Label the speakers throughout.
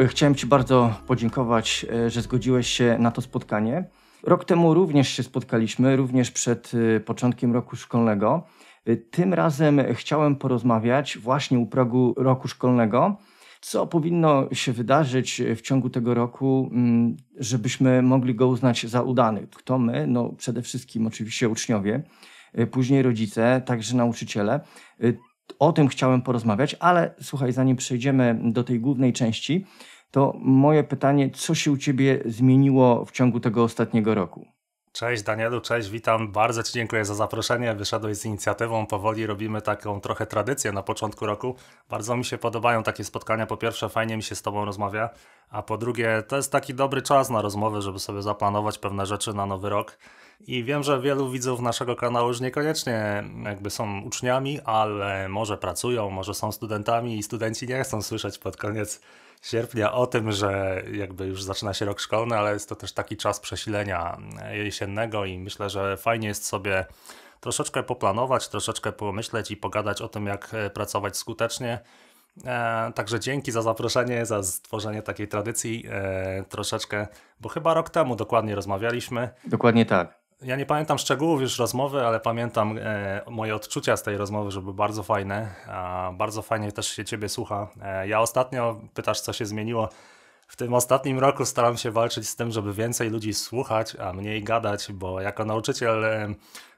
Speaker 1: E, chciałem Ci bardzo podziękować, e, że zgodziłeś się na to spotkanie. Rok temu również się spotkaliśmy, również przed e, początkiem roku szkolnego. Tym razem chciałem porozmawiać właśnie u progu roku szkolnego, co powinno się wydarzyć w ciągu tego roku, mm, żebyśmy mogli go uznać za udany. Kto my? No przede wszystkim oczywiście uczniowie, później rodzice, także nauczyciele o tym chciałem porozmawiać, ale słuchaj, zanim przejdziemy do tej głównej części, to moje pytanie, co się u Ciebie zmieniło w ciągu tego ostatniego roku?
Speaker 2: Cześć Danielu, cześć, witam. Bardzo Ci dziękuję za zaproszenie. Wyszedłeś z inicjatywą, powoli robimy taką trochę tradycję na początku roku. Bardzo mi się podobają takie spotkania. Po pierwsze, fajnie mi się z Tobą rozmawia, a po drugie, to jest taki dobry czas na rozmowy, żeby sobie zaplanować pewne rzeczy na nowy rok. I wiem, że wielu widzów naszego kanału już niekoniecznie jakby są uczniami, ale może pracują, może są studentami i studenci nie chcą słyszeć pod koniec sierpnia o tym, że jakby już zaczyna się rok szkolny, ale jest to też taki czas przesilenia jesiennego i myślę, że fajnie jest sobie troszeczkę poplanować, troszeczkę pomyśleć i pogadać o tym, jak e, pracować skutecznie. E, także dzięki za zaproszenie, za stworzenie takiej tradycji e, troszeczkę, bo chyba rok temu dokładnie rozmawialiśmy.
Speaker 1: Dokładnie tak.
Speaker 2: Ja nie pamiętam szczegółów już rozmowy, ale pamiętam e, moje odczucia z tej rozmowy, że były bardzo fajne. A bardzo fajnie też się ciebie słucha. E, ja ostatnio, pytasz co się zmieniło, w tym ostatnim roku staram się walczyć z tym, żeby więcej ludzi słuchać, a mniej gadać, bo jako nauczyciel e,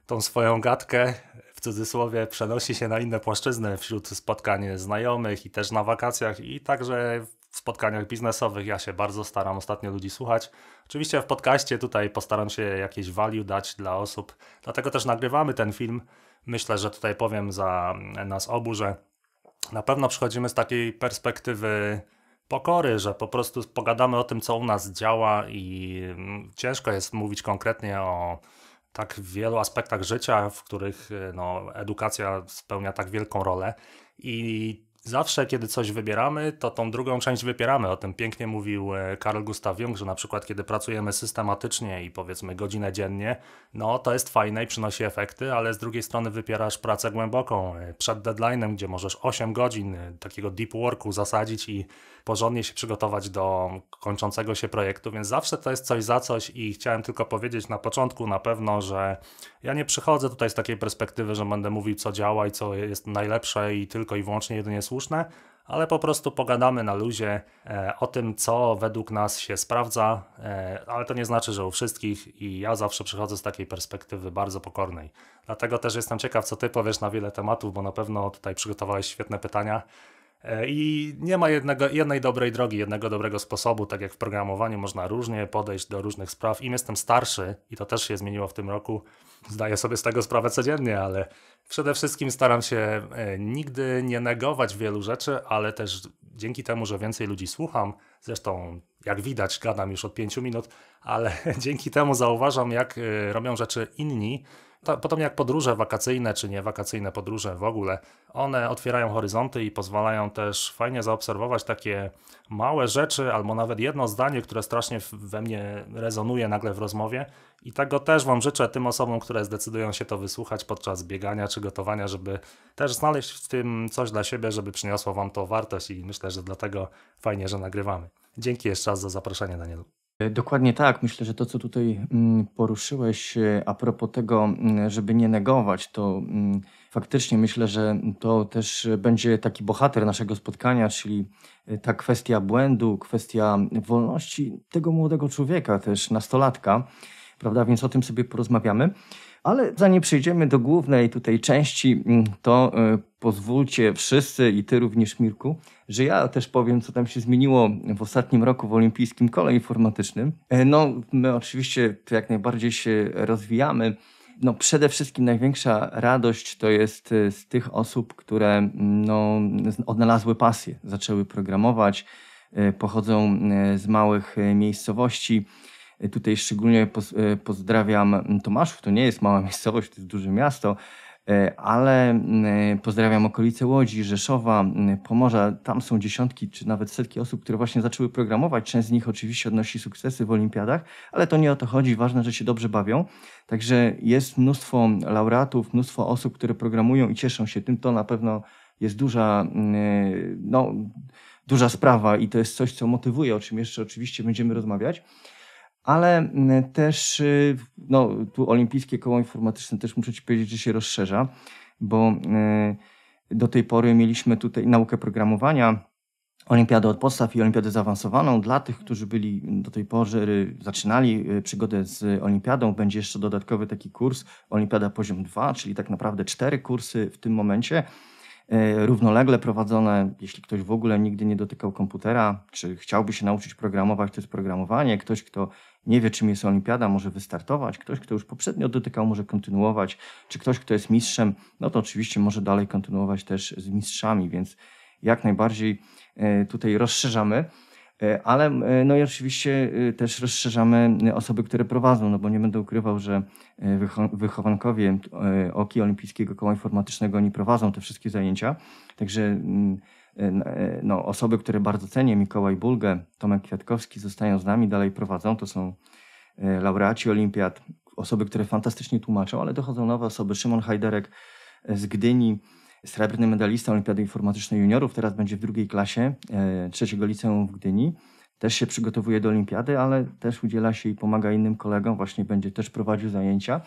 Speaker 2: tą swoją gadkę w cudzysłowie przenosi się na inne płaszczyzny wśród spotkań znajomych i też na wakacjach i także w spotkaniach biznesowych. Ja się bardzo staram ostatnio ludzi słuchać. Oczywiście w podcaście tutaj postaram się jakieś value dać dla osób, dlatego też nagrywamy ten film. Myślę, że tutaj powiem za nas obu, że na pewno przychodzimy z takiej perspektywy pokory, że po prostu pogadamy o tym, co u nas działa i mm, ciężko jest mówić konkretnie o tak wielu aspektach życia, w których no, edukacja spełnia tak wielką rolę. I Zawsze, kiedy coś wybieramy, to tą drugą część wypieramy. O tym pięknie mówił e, Karl Gustav Jung, że na przykład, kiedy pracujemy systematycznie i powiedzmy godzinę dziennie, no to jest fajne i przynosi efekty, ale z drugiej strony wypierasz pracę głęboką e, przed deadline'em, gdzie możesz 8 godzin e, takiego deep worku zasadzić i porządnie się przygotować do kończącego się projektu, więc zawsze to jest coś za coś i chciałem tylko powiedzieć na początku na pewno, że ja nie przychodzę tutaj z takiej perspektywy, że będę mówił co działa i co jest najlepsze i tylko i wyłącznie jedynie słuszne, ale po prostu pogadamy na luzie e, o tym, co według nas się sprawdza, e, ale to nie znaczy, że u wszystkich i ja zawsze przychodzę z takiej perspektywy bardzo pokornej. Dlatego też jestem ciekaw, co ty powiesz na wiele tematów, bo na pewno tutaj przygotowałeś świetne pytania. E, I nie ma jednego, jednej dobrej drogi, jednego dobrego sposobu, tak jak w programowaniu można różnie podejść do różnych spraw. Im jestem starszy, i to też się zmieniło w tym roku, zdaję sobie z tego sprawę codziennie, ale przede wszystkim staram się e, nigdy nie negować wielu rzeczy, ale też dzięki temu, że więcej ludzi słucham, zresztą jak widać, gadam już od pięciu minut, ale dzięki temu zauważam, jak e, robią rzeczy inni ta, podobnie jak podróże wakacyjne czy nie wakacyjne podróże w ogóle, one otwierają horyzonty i pozwalają też fajnie zaobserwować takie małe rzeczy albo nawet jedno zdanie, które strasznie we mnie rezonuje nagle w rozmowie i tego też Wam życzę tym osobom, które zdecydują się to wysłuchać podczas biegania czy gotowania, żeby też znaleźć w tym coś dla siebie, żeby przyniosło Wam to wartość i myślę, że dlatego fajnie, że nagrywamy. Dzięki jeszcze raz za zaproszenie, Danielu.
Speaker 1: E, dokładnie tak. Myślę, że to, co tutaj mm, poruszyłeś e, a propos tego, mm, żeby nie negować, to mm, faktycznie myślę, że to też będzie taki bohater naszego spotkania, czyli e, ta kwestia błędu, kwestia wolności tego młodego człowieka, też nastolatka, prawda? Więc o tym sobie porozmawiamy. Ale zanim przejdziemy do głównej tutaj części, mm, to e, pozwólcie wszyscy i ty również Mirku, że ja też powiem, co tam się zmieniło w ostatnim roku w olimpijskim kole informatycznym. E, no, my oczywiście jak najbardziej się rozwijamy. No, przede wszystkim największa radość to jest e, z tych osób, które no, odnalazły pasję, zaczęły programować, pochodzą z małych miejscowości Tutaj szczególnie e, pozdrawiam Tomaszów, to nie jest mała miejscowość, to jest duże miasto, e, ale e, pozdrawiam okolice Łodzi, Rzeszowa, Pomorza. Tam są dziesiątki czy nawet setki osób, które właśnie zaczęły programować. Część z nich oczywiście odnosi sukcesy w olimpiadach, ale to nie o to chodzi. Ważne, że się dobrze bawią. Także jest mnóstwo laureatów, mnóstwo osób, które programują i cieszą się tym. To na pewno jest duża, no, duża sprawa i to jest coś, co motywuje, o czym jeszcze oczywiście będziemy rozmawiać ale mm, też y, no, tu Olimpijskie Koło Informatyczne też muszę Ci powiedzieć, że się rozszerza, bo y, do tej pory mieliśmy tutaj naukę programowania, Olimpiadę od podstaw i Olimpiadę zaawansowaną. Dla tych, którzy byli do tej pory, zaczynali y, przygodę z Olimpiadą, będzie jeszcze dodatkowy taki kurs Olimpiada Poziom 2, czyli tak naprawdę cztery kursy w tym momencie. E, równolegle prowadzone, jeśli ktoś w ogóle nigdy nie dotykał komputera, czy chciałby się nauczyć programować, to jest programowanie. Ktoś, kto nie wie, czym jest olimpiada, może wystartować. Ktoś, kto już poprzednio dotykał, może kontynuować. Czy ktoś, kto jest mistrzem, no to oczywiście może dalej kontynuować też z mistrzami, więc jak najbardziej e, tutaj rozszerzamy. E, ale e, no i oczywiście e, też rozszerzamy osoby, które prowadzą, no bo nie będę ukrywał, że wychowankowie OKI Olimpijskiego Koła Informatycznego, oni prowadzą te wszystkie zajęcia. Także mm, no, osoby, które bardzo cenię, Mikołaj Bulgę, Tomek Kwiatkowski, zostają z nami, dalej prowadzą. To są laureaci olimpiad, osoby, które fantastycznie tłumaczą, ale dochodzą nowe osoby. Szymon Hajderek z Gdyni, srebrny medalista Olimpiady Informatycznej Juniorów, teraz będzie w drugiej klasie e, trzeciego liceum w Gdyni. Też się przygotowuje do olimpiady, ale też udziela się i pomaga innym kolegom, właśnie będzie też prowadził zajęcia,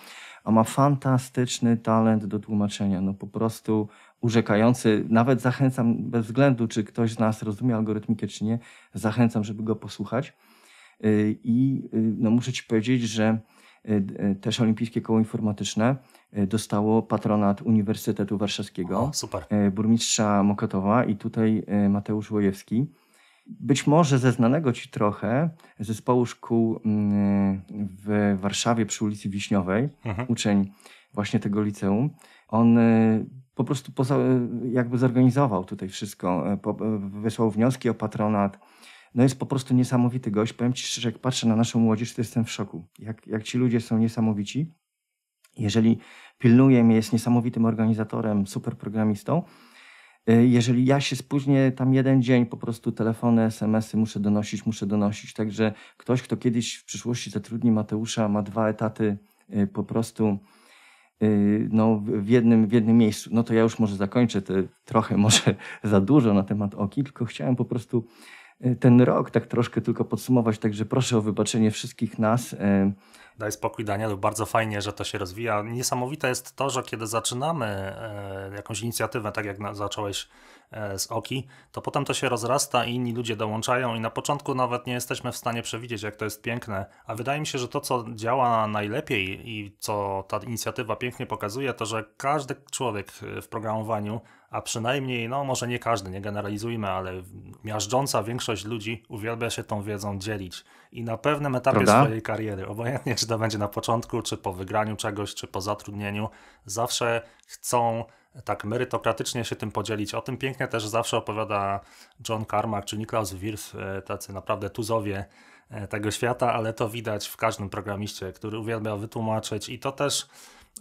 Speaker 1: a ma fantastyczny talent do tłumaczenia, no po prostu urzekający. Nawet zachęcam, bez względu czy ktoś z nas rozumie algorytmikę czy nie, zachęcam, żeby go posłuchać. Y, I y, no, muszę Ci powiedzieć, że Y, y, też Olimpijskie Koło Informatyczne y, dostało patronat Uniwersytetu Warszawskiego, o, super. burmistrza Mokotowa i tutaj Mateusz Łojewski. Być może ze znanego ci trochę zespołu szkół mm, w Warszawie przy ulicy Wiśniowej, mhm. uczeń właśnie tego liceum, on po prostu poza, jakby zorganizował tutaj wszystko, wysłał wnioski o patronat, no jest po prostu niesamowity gość. Powiem Ci szczerze, jak patrzę na naszą młodzież, to jestem w szoku. Jak, jak ci ludzie są niesamowici. Jeżeli pilnuje mnie, jest niesamowitym organizatorem, super programistą. Y, jeżeli ja się spóźnię tam jeden dzień, po prostu telefony, SMS-y muszę donosić, muszę donosić. Także ktoś, kto kiedyś w przyszłości zatrudni Mateusza, ma dwa etaty y, po prostu y, no, w, jednym, w jednym miejscu. No to ja już może zakończę trochę może za dużo na temat OKI, tylko chciałem po prostu ten rok tak troszkę tylko podsumować, także proszę o wybaczenie wszystkich nas.
Speaker 2: Daj spokój Danielu, bardzo fajnie, że to się rozwija. Niesamowite jest to, że kiedy zaczynamy e, jakąś inicjatywę, tak jak zacząłeś e, z Oki, to potem to się rozrasta i inni ludzie dołączają i na początku nawet nie jesteśmy w stanie przewidzieć, jak to jest piękne. A wydaje mi się, że to, co działa najlepiej i co ta inicjatywa pięknie pokazuje, to, że każdy człowiek e, w programowaniu, a przynajmniej, no może nie każdy, nie generalizujmy, ale miażdżąca większość ludzi uwielbia się tą wiedzą dzielić. I na pewnym etapie Prawda? swojej kariery, obojętnie czy to będzie na początku, czy po wygraniu czegoś, czy po zatrudnieniu, zawsze chcą tak merytokratycznie się tym podzielić. O tym pięknie też zawsze opowiada John Carmack czy Niklaus Wirth, e, tacy naprawdę tuzowie e, tego świata, ale to widać w każdym programiście, który uwielbia wytłumaczyć i to też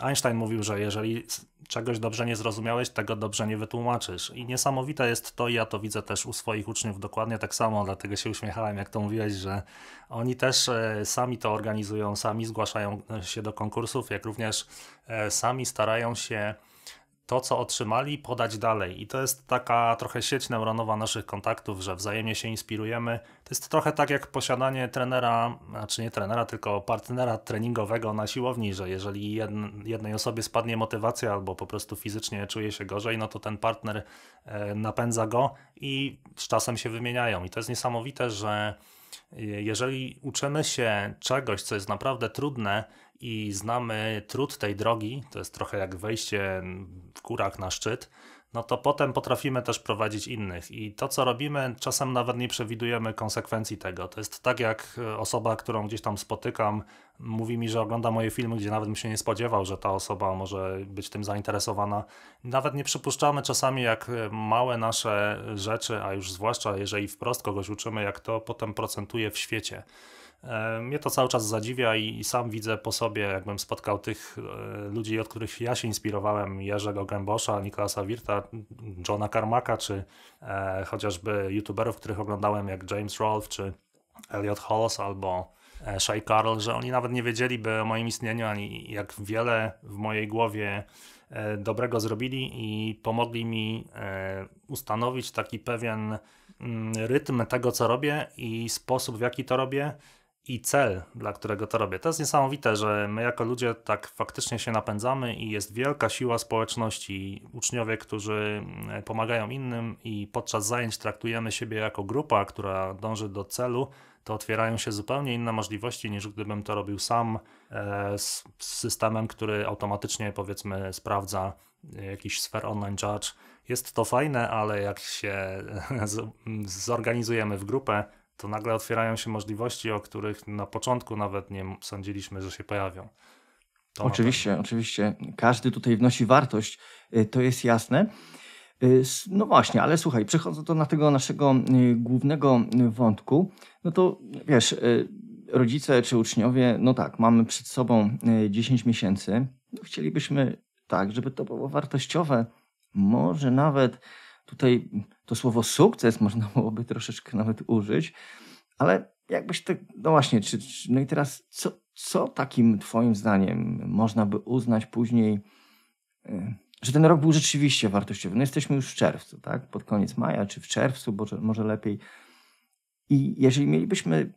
Speaker 2: Einstein mówił, że jeżeli czegoś dobrze nie zrozumiałeś, tego dobrze nie wytłumaczysz. I niesamowite jest to, i ja to widzę też u swoich uczniów dokładnie tak samo, dlatego się uśmiechałem, jak to mówiłeś, że oni też e, sami to organizują, sami zgłaszają e, się do konkursów, jak również e, sami starają się to, co otrzymali, podać dalej. I to jest taka trochę sieć neuronowa naszych kontaktów, że wzajemnie się inspirujemy. To jest trochę tak jak posiadanie trenera, znaczy nie trenera, tylko partnera treningowego na siłowni, że jeżeli jednej osobie spadnie motywacja albo po prostu fizycznie czuje się gorzej, no to ten partner e, napędza go i z czasem się wymieniają. I to jest niesamowite, że e, jeżeli uczymy się czegoś, co jest naprawdę trudne, i znamy trud tej drogi, to jest trochę jak wejście w górach na szczyt, no to potem potrafimy też prowadzić innych. I to, co robimy, czasem nawet nie przewidujemy konsekwencji tego. To jest tak, jak e, osoba, którą gdzieś tam spotykam, mówi mi, że ogląda moje filmy, gdzie nawet bym się nie spodziewał, że ta osoba może być tym zainteresowana. Nawet nie przypuszczamy czasami, jak e, małe nasze rzeczy, a już zwłaszcza jeżeli wprost kogoś uczymy, jak to potem procentuje w świecie. E, mnie to cały czas zadziwia i, sam widzę po sobie, jakbym spotkał tych e, ludzi, od których ja się inspirowałem, Jerzego Gębosza, Nikolasa Wirta, Johna Carmaka, czy e, chociażby youtuberów, których oglądałem, jak James Rolfe, czy Elliot Hollis, albo Shay Carl, że oni nawet nie wiedzieliby o moim istnieniu, ani jak wiele w mojej głowie dobrego zrobili i pomogli mi ustanowić taki pewien mm, rytm tego, co robię i sposób, w jaki to robię, i cel, dla którego to robię. To jest niesamowite, że my jako ludzie tak faktycznie się napędzamy i jest wielka siła społeczności. Uczniowie, którzy e, pomagają innym i podczas zajęć traktujemy siebie jako grupa, która dąży do celu, to otwierają się zupełnie inne możliwości niż gdybym to robił sam e, z systemem, który automatycznie powiedzmy sprawdza e, jakiś sfer online judge. Jest to fajne, ale jak się zorganizujemy w grupę, to nagle otwierają się możliwości, o których na początku nawet nie sądziliśmy, że się pojawią.
Speaker 1: To oczywiście, oczywiście. Każdy tutaj wnosi wartość, y, to jest jasne. Y, no właśnie, ale słuchaj, przechodząc do na tego naszego y, głównego wątku, no to wiesz, rodzice czy uczniowie, no tak, mamy przed sobą 10 miesięcy, no chcielibyśmy tak, żeby to było wartościowe, może nawet Tutaj to słowo sukces można byłoby troszeczkę nawet użyć, ale jakbyś tak, no właśnie, czy, czy, no i teraz co, co takim twoim zdaniem można by uznać później, y, że ten rok był rzeczywiście wartościowy? No jesteśmy już w czerwcu, tak? Pod koniec maja, czy w czerwcu, bo może lepiej. I jeżeli mielibyśmy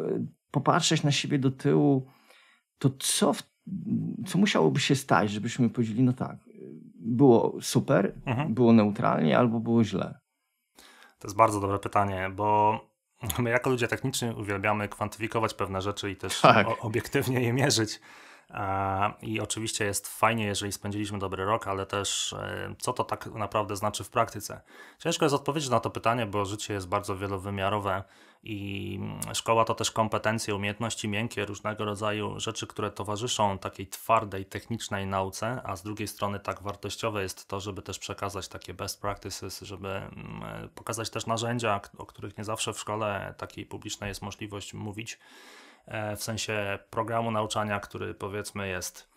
Speaker 1: y, popatrzeć na siebie do tyłu, to co, w, co musiałoby się stać, żebyśmy powiedzieli, no tak, było super, mhm. było neutralnie albo było źle?
Speaker 2: To jest bardzo dobre pytanie, bo my jako ludzie techniczni uwielbiamy kwantyfikować pewne rzeczy i też tak. obiektywnie je mierzyć. I oczywiście jest fajnie, jeżeli spędziliśmy dobry rok, ale też e, co to tak naprawdę znaczy w praktyce? Ciężko jest odpowiedzieć na to pytanie, bo życie jest bardzo wielowymiarowe i szkoła to też kompetencje, umiejętności miękkie, różnego rodzaju rzeczy, które towarzyszą takiej twardej, technicznej nauce, a z drugiej strony tak wartościowe jest to, żeby też przekazać takie best practices, żeby mm, e, pokazać też narzędzia, o których nie zawsze w szkole takiej publicznej jest możliwość mówić, e, w sensie programu nauczania, który powiedzmy jest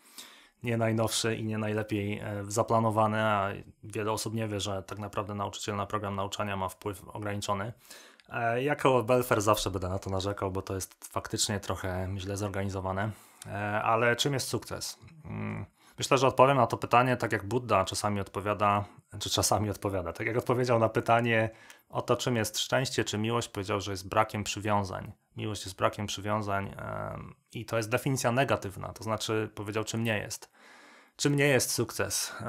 Speaker 2: nie najnowszy i nie najlepiej e, zaplanowany, a wiele osób nie wie, że tak naprawdę nauczyciel na program nauczania ma wpływ ograniczony. E, jako Belfer zawsze będę na to narzekał, bo to jest faktycznie trochę źle zorganizowane. E, ale czym jest sukces? Mm, myślę, że odpowiem na to pytanie tak jak Buddha czasami odpowiada, czy czasami odpowiada. Tak jak odpowiedział na pytanie o to, czym jest szczęście, czy miłość, powiedział, że jest brakiem przywiązań. Miłość jest brakiem przywiązań i to jest definicja negatywna, to znaczy powiedział, czym nie jest czym nie jest sukces? E,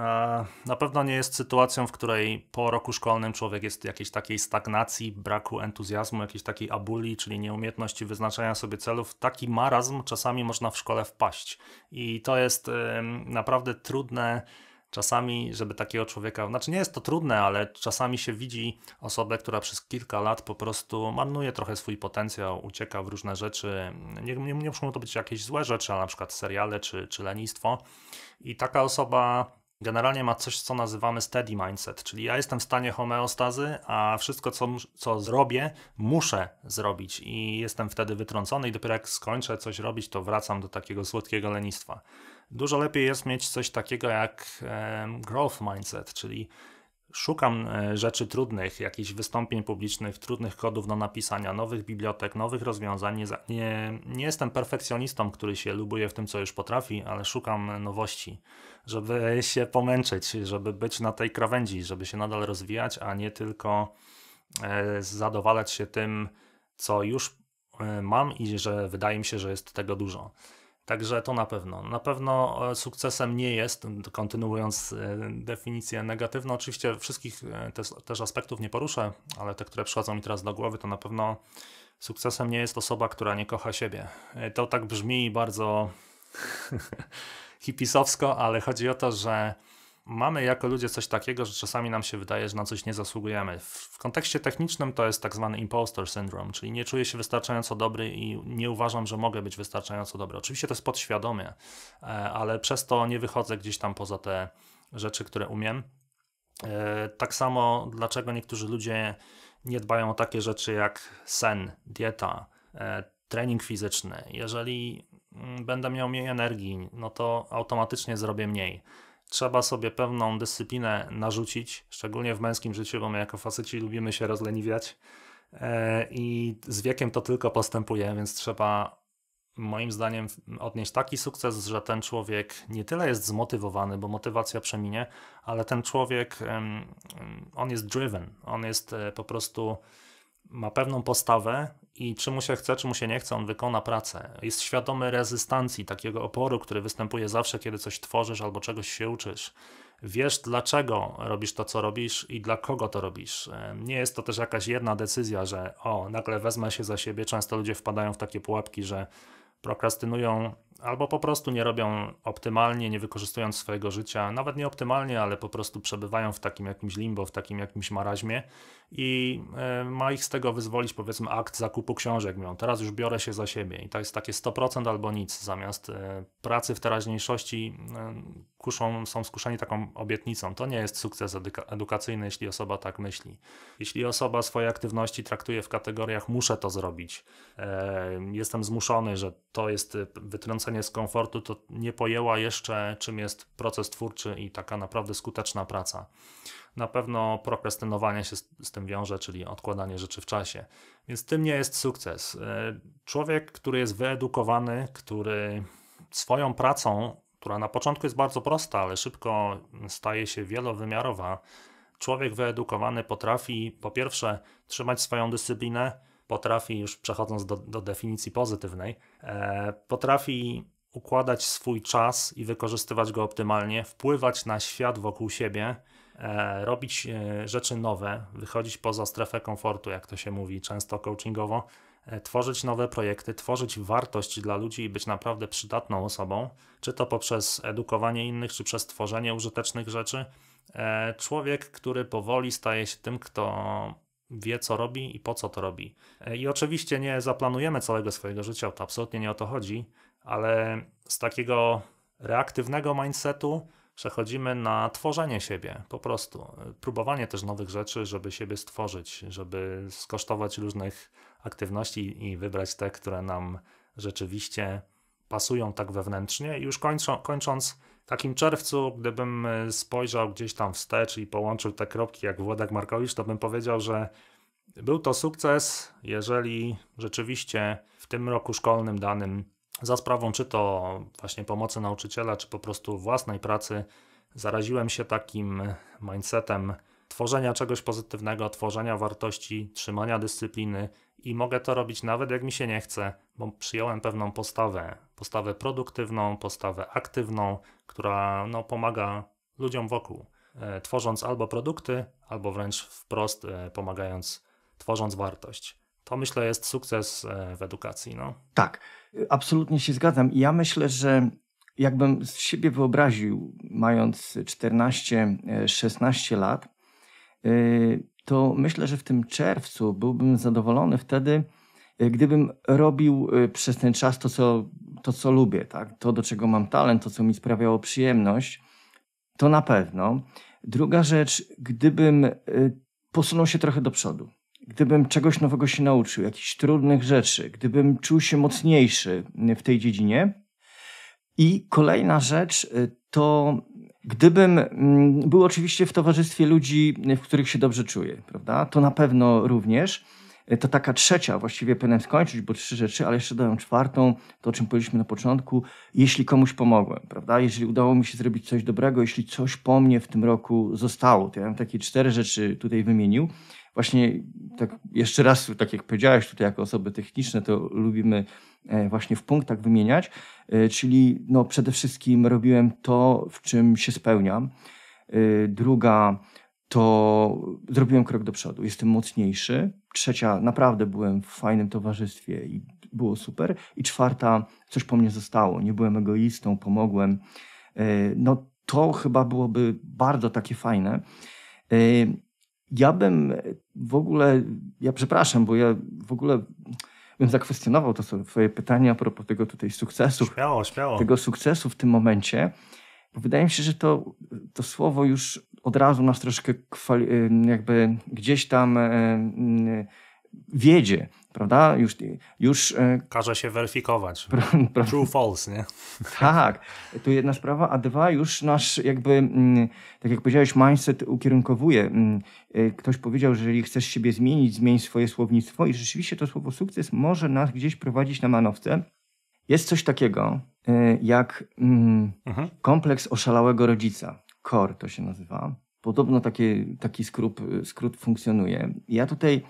Speaker 2: na pewno nie jest sytuacją, w której po roku szkolnym człowiek jest w jakiejś takiej stagnacji, braku entuzjazmu, jakiejś takiej abuli, czyli nieumiejętności wyznaczania sobie celów. Taki marazm czasami można w szkole wpaść. I to jest naprawdę trudne czasami, żeby takiego człowieka, znaczy nie jest to trudne, ale czasami się widzi osobę, która przez kilka lat po prostu marnuje trochę swój potencjał, ucieka w różne rzeczy. Nie, nie, nie muszą to być jakieś złe rzeczy, a na przykład seriale czy, czy lenistwo. I taka osoba generalnie ma coś, co nazywamy steady mindset, czyli ja jestem w stanie homeostazy, a wszystko, co, co zrobię, muszę zrobić i jestem wtedy wytrącony i dopiero jak skończę coś robić, to wracam do takiego słodkiego lenistwa. Dużo lepiej jest mieć coś takiego jak growth mindset, czyli Szukam e, rzeczy trudnych, jakichś wystąpień publicznych, trudnych kodów do napisania, nowych bibliotek, nowych rozwiązań. Nie, nie, nie, jestem perfekcjonistą, który się lubuje w tym, co już potrafi, ale szukam nowości, żeby się pomęczyć, żeby być na tej krawędzi, żeby się nadal rozwijać, a nie tylko e, zadowalać się tym, co już e, mam i że wydaje mi się, że jest tego dużo. Także to na pewno. Na pewno e, sukcesem nie jest, kontynuując e, definicję negatywną. Oczywiście wszystkich e, też, też aspektów nie poruszę, ale te, które przychodzą mi teraz do głowy, to na pewno sukcesem nie jest osoba, która nie kocha siebie. To tak brzmi bardzo hipisowsko, ale chodzi o to, że mamy jako ludzie coś takiego, że czasami nam się wydaje, że na coś nie zasługujemy. W kontekście technicznym to jest tak zwany impostor syndrome, czyli nie czuję się wystarczająco dobry i nie uważam, że mogę być wystarczająco dobry. Oczywiście to jest podświadomie, e, ale przez to nie wychodzę gdzieś tam poza te rzeczy, które umiem. E, tak samo, dlaczego niektórzy ludzie nie dbają o takie rzeczy jak sen, dieta, e, trening fizyczny. Jeżeli mm, będę miał mniej energii, no to automatycznie zrobię mniej trzeba sobie pewną dyscyplinę narzucić, szczególnie w męskim życiu, bo my jako faceci lubimy się rozleniwiać e, i z wiekiem to tylko postępuje, więc trzeba moim zdaniem odnieść taki sukces, że ten człowiek nie tyle jest zmotywowany, bo motywacja przeminie, ale ten człowiek, on jest driven, on jest e, po prostu, ma pewną postawę i czy mu się chce, czy mu się nie chce, on wykona pracę. Jest świadomy rezystancji, takiego oporu, który występuje zawsze, kiedy coś tworzysz albo czegoś się uczysz. Wiesz, dlaczego robisz to, co robisz i dla kogo to robisz. Nie jest to też jakaś jedna decyzja, że o, nagle wezmę się za siebie. Często ludzie wpadają w takie pułapki, że prokrastynują albo po prostu nie robią optymalnie, nie wykorzystując swojego życia, nawet nie optymalnie, ale po prostu przebywają w takim jakimś limbo, w takim jakimś maraźmie i e, ma ich z tego wyzwolić powiedzmy akt zakupu książek. Mówią, teraz już biorę się za siebie i to jest takie 100% albo nic, zamiast e, pracy w teraźniejszości e, kuszą, są skuszeni taką obietnicą. To nie jest sukces edukacyjny, jeśli osoba tak myśli. Jeśli osoba swoje aktywności traktuje w kategoriach muszę to zrobić, e, jestem zmuszony, że to jest e, wytrącenie z komfortu, to nie pojęła jeszcze, czym jest proces twórczy i taka naprawdę skuteczna praca. Na pewno prokrastynowanie się z, z tym wiąże, czyli odkładanie rzeczy w czasie. Więc tym nie jest sukces. E, człowiek, który jest wyedukowany, który swoją pracą która na początku jest bardzo prosta, ale szybko staje się wielowymiarowa. Człowiek wyedukowany potrafi po pierwsze trzymać swoją dyscyplinę, potrafi, już przechodząc do, do definicji pozytywnej, e, potrafi układać swój czas i wykorzystywać go optymalnie, wpływać na świat wokół siebie, e, robić e, rzeczy nowe, wychodzić poza strefę komfortu, jak to się mówi często coachingowo, E, tworzyć nowe projekty, tworzyć wartość dla ludzi i być naprawdę przydatną osobą, czy to poprzez edukowanie innych, czy przez tworzenie użytecznych rzeczy. E, człowiek, który powoli staje się tym, kto wie, co robi i po co to robi. E, I oczywiście nie zaplanujemy całego swojego życia, to absolutnie nie o to chodzi, ale z takiego reaktywnego mindsetu przechodzimy na tworzenie siebie, po prostu. Próbowanie też nowych rzeczy, żeby siebie stworzyć, żeby skosztować różnych aktywności i wybrać te, które nam rzeczywiście pasują tak wewnętrznie. I już kończą, kończąc, w takim czerwcu, gdybym e, spojrzał gdzieś tam wstecz i połączył te kropki jak Włodek Markowicz, to bym powiedział, że był to sukces, jeżeli rzeczywiście w tym roku szkolnym danym za sprawą czy to właśnie pomocy nauczyciela, czy po prostu własnej pracy zaraziłem się takim mindsetem tworzenia czegoś pozytywnego, tworzenia wartości, trzymania dyscypliny i mogę to robić nawet jak mi się nie chce, bo przyjąłem pewną postawę, postawę produktywną, postawę aktywną, która no, pomaga ludziom wokół, e, tworząc albo produkty, albo wręcz wprost e, pomagając, tworząc wartość. To myślę jest sukces e, w edukacji. No.
Speaker 1: Tak, absolutnie się zgadzam. I ja myślę, że jakbym z siebie wyobraził, mając 14-16 e, lat, y, to myślę, że w tym czerwcu byłbym zadowolony wtedy, e, gdybym robił e, przez ten czas to, co, to, co lubię, tak? to, do czego mam talent, to, co mi sprawiało przyjemność, to na pewno. Druga rzecz, gdybym e, posunął się trochę do przodu, gdybym czegoś nowego się nauczył, jakichś trudnych rzeczy, gdybym czuł się mocniejszy w tej dziedzinie. I kolejna rzecz to Gdybym mm, był oczywiście w towarzystwie ludzi, w których się dobrze czuję, prawda? To na pewno również. E, to taka trzecia, właściwie powinienem skończyć, bo trzy rzeczy, ale jeszcze dodam czwartą, to o czym powiedzieliśmy na początku, jeśli komuś pomogłem, prawda? Jeżeli udało mi się zrobić coś dobrego, jeśli coś po mnie w tym roku zostało. To ja bym takie cztery rzeczy tutaj wymienił właśnie tak jeszcze raz, tak jak powiedziałeś tutaj jako osoby techniczne, to lubimy e, właśnie w punktach wymieniać, e, czyli no przede wszystkim robiłem to, w czym się spełniam. E, druga to zrobiłem krok do przodu, jestem mocniejszy. Trzecia, naprawdę byłem w fajnym towarzystwie i było super. I czwarta, coś po mnie zostało, nie byłem egoistą, pomogłem. No to chyba byłoby bardzo takie fajne ja bym w ogóle, ja przepraszam, bo ja w ogóle bym zakwestionował to swoje pytanie a propos tego tutaj sukcesu.
Speaker 2: Śmiało, śmiało. Tego
Speaker 1: sukcesu w tym momencie, bo wydaje mi się, że to, to słowo już od razu nas troszkę jakby gdzieś tam wiedzie prawda? Już, już e,
Speaker 2: każe się weryfikować. True, false, nie?
Speaker 1: Tak, to jedna sprawa, a dwa, już nasz jakby, mm, tak jak powiedziałeś, mindset ukierunkowuje. Mm, e, ktoś powiedział, że jeżeli chcesz siebie zmienić, zmień swoje słownictwo i rzeczywiście to słowo sukces może nas gdzieś prowadzić na manowce. Jest coś takiego e, jak mm, mhm. kompleks oszalałego rodzica. KOR to się nazywa. Podobno taki skrót, skrót funkcjonuje. Ja tutaj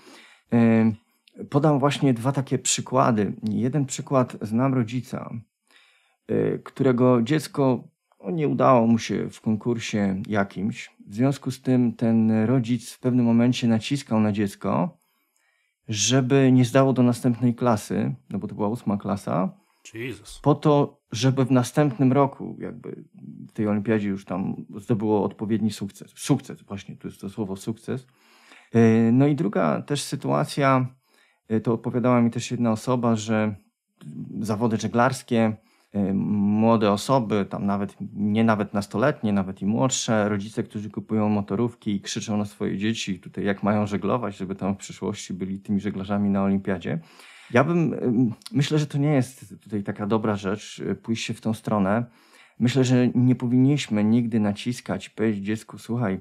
Speaker 1: Podam właśnie dwa takie przykłady. Jeden przykład znam rodzica, y, którego dziecko no, nie udało mu się w konkursie jakimś. W związku z tym ten rodzic w pewnym momencie naciskał na dziecko, żeby nie zdało do następnej klasy, no bo to była ósma klasa, Jesus. po to, żeby w następnym roku, jakby w tej olimpiadzie już tam zdobyło odpowiedni sukces. Sukces, właśnie, tu jest to słowo sukces. Y, no i druga też sytuacja Y, to opowiadała mi też jedna osoba, że zawody żeglarskie, y, młode osoby, tam nawet nie nawet nastoletnie, nawet i młodsze, rodzice, którzy kupują motorówki i krzyczą na swoje dzieci tutaj, jak mają żeglować, żeby tam w przyszłości byli tymi żeglarzami na olimpiadzie. Ja bym, y, myślę, że to nie jest tutaj taka dobra rzecz, pójść się w tą stronę. Myślę, że nie powinniśmy nigdy naciskać, powiedzieć dziecku, słuchaj,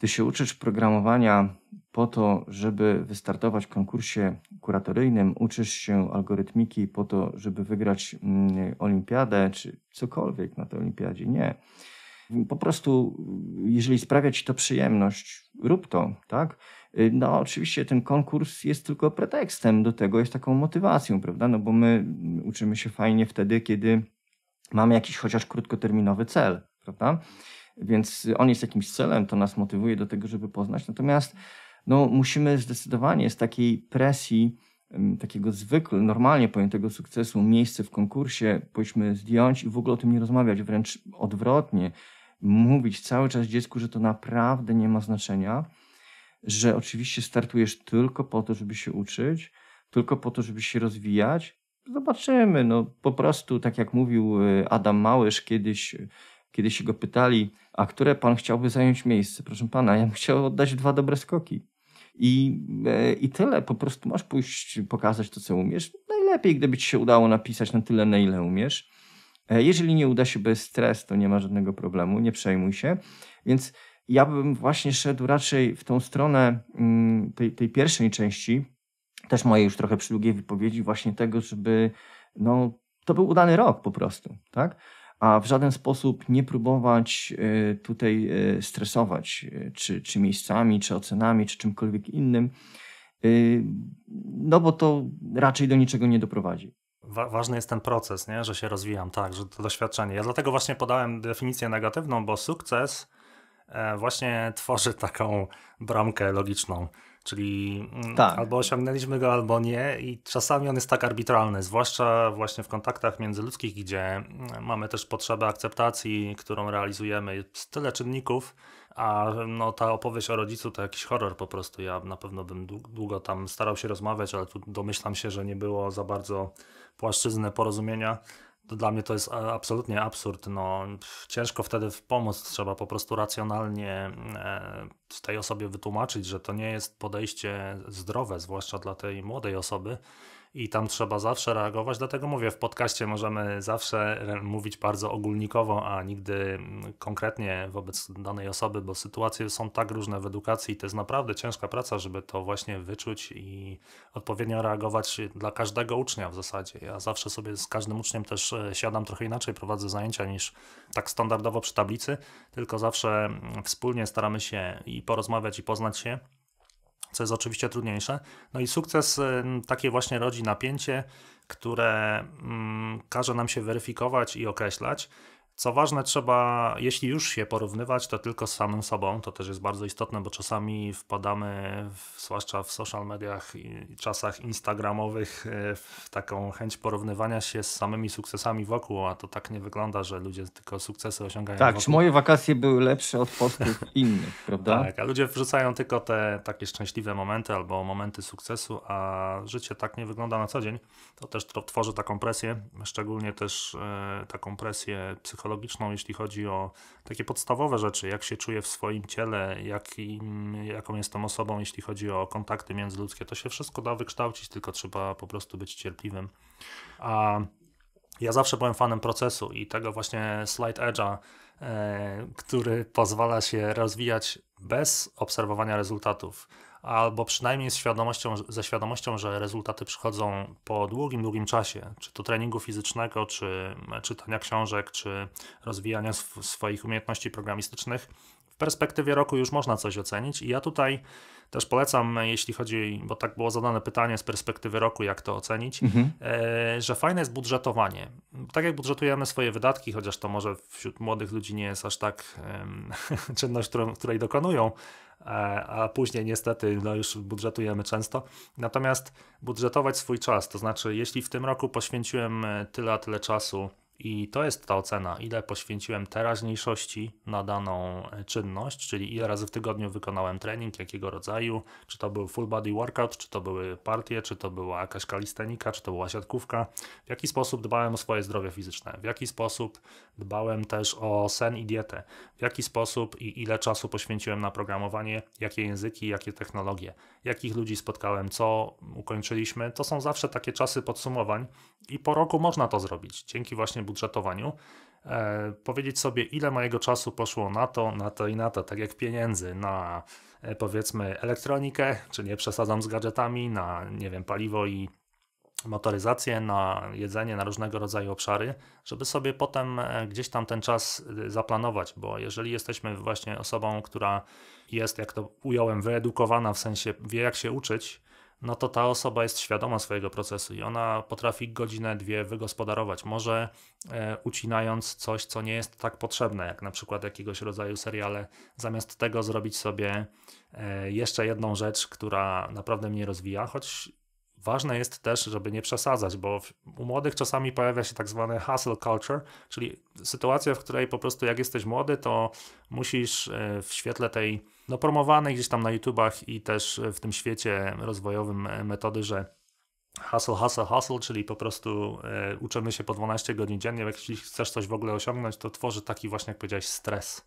Speaker 1: ty się uczysz programowania po to, żeby wystartować w konkursie kuratoryjnym, uczysz się algorytmiki po to, żeby wygrać mm, olimpiadę czy cokolwiek na tej olimpiadzie. Nie. Po prostu, jeżeli sprawia ci to przyjemność, rób to, tak? No, oczywiście ten konkurs jest tylko pretekstem do tego, jest taką motywacją, prawda? No, bo my uczymy się fajnie wtedy, kiedy mamy jakiś chociaż krótkoterminowy cel, prawda? Więc on jest jakimś celem, to nas motywuje do tego, żeby poznać. Natomiast no, musimy zdecydowanie z takiej presji, takiego zwykle, normalnie pojętego sukcesu, miejsce w konkursie, powiedzmy, zdjąć i w ogóle o tym nie rozmawiać, wręcz odwrotnie, mówić cały czas dziecku, że to naprawdę nie ma znaczenia, że oczywiście startujesz tylko po to, żeby się uczyć, tylko po to, żeby się rozwijać. Zobaczymy, no po prostu, tak jak mówił y, Adam Małysz kiedyś, kiedy się go pytali, a które pan chciałby zająć miejsce? Proszę pana, ja bym chciał oddać dwa dobre skoki. I, e, I tyle, po prostu masz pójść, pokazać to, co umiesz. Najlepiej, gdyby ci się udało napisać na tyle, na ile umiesz. E, jeżeli nie uda się bez stres, to nie ma żadnego problemu, nie przejmuj się. Więc ja bym właśnie szedł raczej w tą stronę mm, tej, tej pierwszej części, też mojej już trochę długiej wypowiedzi, właśnie tego, żeby no, to był udany rok po prostu, tak? a w żaden sposób nie próbować y, tutaj y, stresować, y, czy, czy miejscami, czy ocenami, czy czymkolwiek innym, no bo to raczej do niczego nie doprowadzi.
Speaker 2: ważny jest ten proces, nie? że się rozwijam, tak, że to doświadczenie. Ja dlatego właśnie podałem definicję negatywną, bo sukces e, właśnie tworzy taką bramkę logiczną Czyli mm, tak. albo osiągnęliśmy go, albo nie, i czasami on jest tak arbitralny, zwłaszcza właśnie w kontaktach międzyludzkich, gdzie mm, mamy też potrzebę akceptacji, którą realizujemy. Jest tyle czynników, a no, ta opowieść o rodzicu to jakiś horror po prostu. Ja na pewno bym długo tam starał się rozmawiać, ale tu domyślam się, że nie było za bardzo płaszczyzny porozumienia dla mnie to jest e, absolutnie absurd. No, ciężko wtedy w pomoc trzeba po prostu racjonalnie e, tej osobie wytłumaczyć, że to nie jest podejście zdrowe, zwłaszcza dla tej młodej osoby, i tam trzeba zawsze reagować. Dlatego mówię, w podcaście możemy zawsze mówić bardzo ogólnikowo, a nigdy mm, konkretnie wobec danej osoby, bo sytuacje są tak różne w edukacji i to jest naprawdę ciężka praca, żeby to właśnie wyczuć i odpowiednio reagować dla każdego ucznia w zasadzie. Ja zawsze sobie z każdym uczniem też e, siadam trochę inaczej, prowadzę zajęcia niż tak standardowo przy tablicy, tylko zawsze mm, wspólnie staramy się i porozmawiać i poznać się co jest oczywiście trudniejsze. No i sukces y, takie właśnie rodzi napięcie, które mm, każe nam się weryfikować i określać. Co ważne, trzeba, jeśli już się porównywać, to tylko z samym sobą. To też jest bardzo istotne, bo czasami wpadamy, w, zwłaszcza w social mediach i czasach instagramowych, e, w taką chęć porównywania się z samymi sukcesami wokół, a to tak nie wygląda, że ludzie tylko sukcesy osiągają. Tak, wokół. moje
Speaker 1: wakacje były lepsze od postów innych, prawda? Tak, a
Speaker 2: ludzie wrzucają tylko te takie szczęśliwe momenty albo momenty sukcesu, a życie tak nie wygląda na co dzień. To też tworzy taką presję, szczególnie też e, taką presję psychologiczną psychologiczną, jeśli chodzi o takie podstawowe rzeczy, jak się czuję w swoim ciele, jakim, jaką jestem osobą, jeśli chodzi o kontakty międzyludzkie. To się wszystko da wykształcić, tylko trzeba po prostu być cierpliwym. A ja zawsze byłem fanem procesu i tego właśnie slide edge'a, e, który pozwala się rozwijać bez obserwowania rezultatów albo przynajmniej z świadomością, ze świadomością, że rezultaty przychodzą po długim, długim czasie, czy to treningu fizycznego, czy czytania książek, czy rozwijania sw swoich umiejętności programistycznych, w perspektywie roku już można coś ocenić. I ja tutaj też polecam, jeśli chodzi, bo tak było zadane pytanie z perspektywy roku, jak to ocenić, mhm. E, że fajne jest budżetowanie. Tak jak budżetujemy swoje wydatki, chociaż to może wśród młodych ludzi nie jest aż tak um, czynność, której dokonują, E, a później niestety no już budżetujemy często. Natomiast budżetować swój czas, to znaczy, jeśli w tym roku poświęciłem e, tyle, a tyle czasu i to jest ta ocena, ile poświęciłem teraźniejszości na daną e, czynność, czyli ile razy w tygodniu wykonałem trening, jakiego rodzaju, czy to był full body workout, czy to były partie, czy to była jakaś kalistenika, czy to była siatkówka, w jaki sposób dbałem o swoje zdrowie fizyczne, w jaki sposób dbałem też o sen i dietę, w jaki sposób i ile czasu poświęciłem na programowanie, jakie języki, jakie technologie, jakich ludzi spotkałem, co ukończyliśmy. To są zawsze takie czasy podsumowań i po roku można to zrobić. Dzięki właśnie budżetowaniu, e, powiedzieć sobie, ile mojego czasu poszło na to, na to i na to, tak jak pieniędzy, na e, powiedzmy elektronikę, czy nie przesadzam z gadżetami, na nie wiem, paliwo i motoryzację, na jedzenie, na różnego rodzaju obszary, żeby sobie potem e, gdzieś tam ten czas zaplanować, bo jeżeli jesteśmy właśnie osobą, która jest, jak to ująłem, wyedukowana, w sensie wie jak się uczyć, no to ta osoba jest świadoma swojego procesu i ona potrafi godzinę, dwie wygospodarować, może e, ucinając coś, co nie jest tak potrzebne, jak na przykład jakiegoś rodzaju seriale, zamiast tego zrobić sobie e, jeszcze jedną rzecz, która naprawdę mnie rozwija, choć Ważne jest też, żeby nie przesadzać, bo u młodych czasami pojawia się tak zwany hustle culture, czyli sytuacja, w której po prostu jak jesteś młody, to musisz e, w świetle tej no, promowanej gdzieś tam na YouTubach i też w tym świecie rozwojowym e, metody, że hustle, hustle, hustle, czyli po prostu e, uczymy się po 12 godzin dziennie, jak jeśli chcesz coś w ogóle osiągnąć, to tworzy taki właśnie, jak powiedziałeś, stres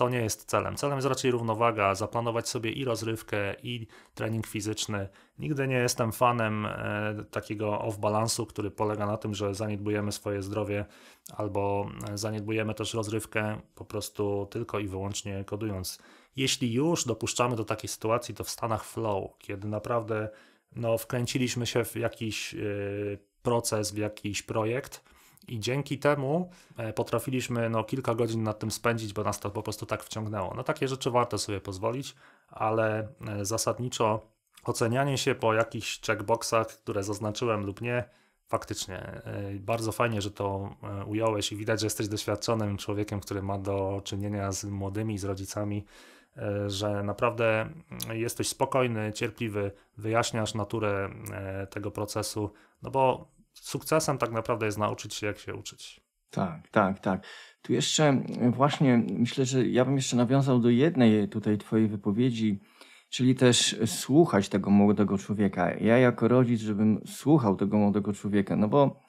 Speaker 2: to nie jest celem. Celem jest raczej równowaga, zaplanować sobie i rozrywkę, i trening fizyczny. Nigdy nie jestem fanem e, takiego off-balansu, który polega na tym, że zaniedbujemy swoje zdrowie albo e, zaniedbujemy też rozrywkę, po prostu tylko i wyłącznie kodując. Jeśli już dopuszczamy do takiej sytuacji, to w stanach flow, kiedy naprawdę no, wkręciliśmy się w jakiś e, proces, w jakiś projekt i dzięki temu e, potrafiliśmy no, kilka godzin nad tym spędzić, bo nas to po prostu tak wciągnęło. No takie rzeczy warto sobie pozwolić, ale e, zasadniczo ocenianie się po jakichś checkboxach, które zaznaczyłem lub nie, faktycznie e, bardzo fajnie, że to ująłeś i widać, że jesteś doświadczonym człowiekiem, który ma do czynienia z młodymi, z rodzicami, że naprawdę mm, jesteś spokojny, cierpliwy, wyjaśniasz naturę tego procesu, no bo sukcesem tak naprawdę jest nauczyć się, jak się uczyć.
Speaker 1: Tak, tak, tak. Tu jeszcze e, właśnie myślę, że ja bym jeszcze nawiązał do jednej tutaj Twojej wypowiedzi, czyli też słuchać tego młodego człowieka. Ja jako rodzic, żebym słuchał tego młodego człowieka, no bo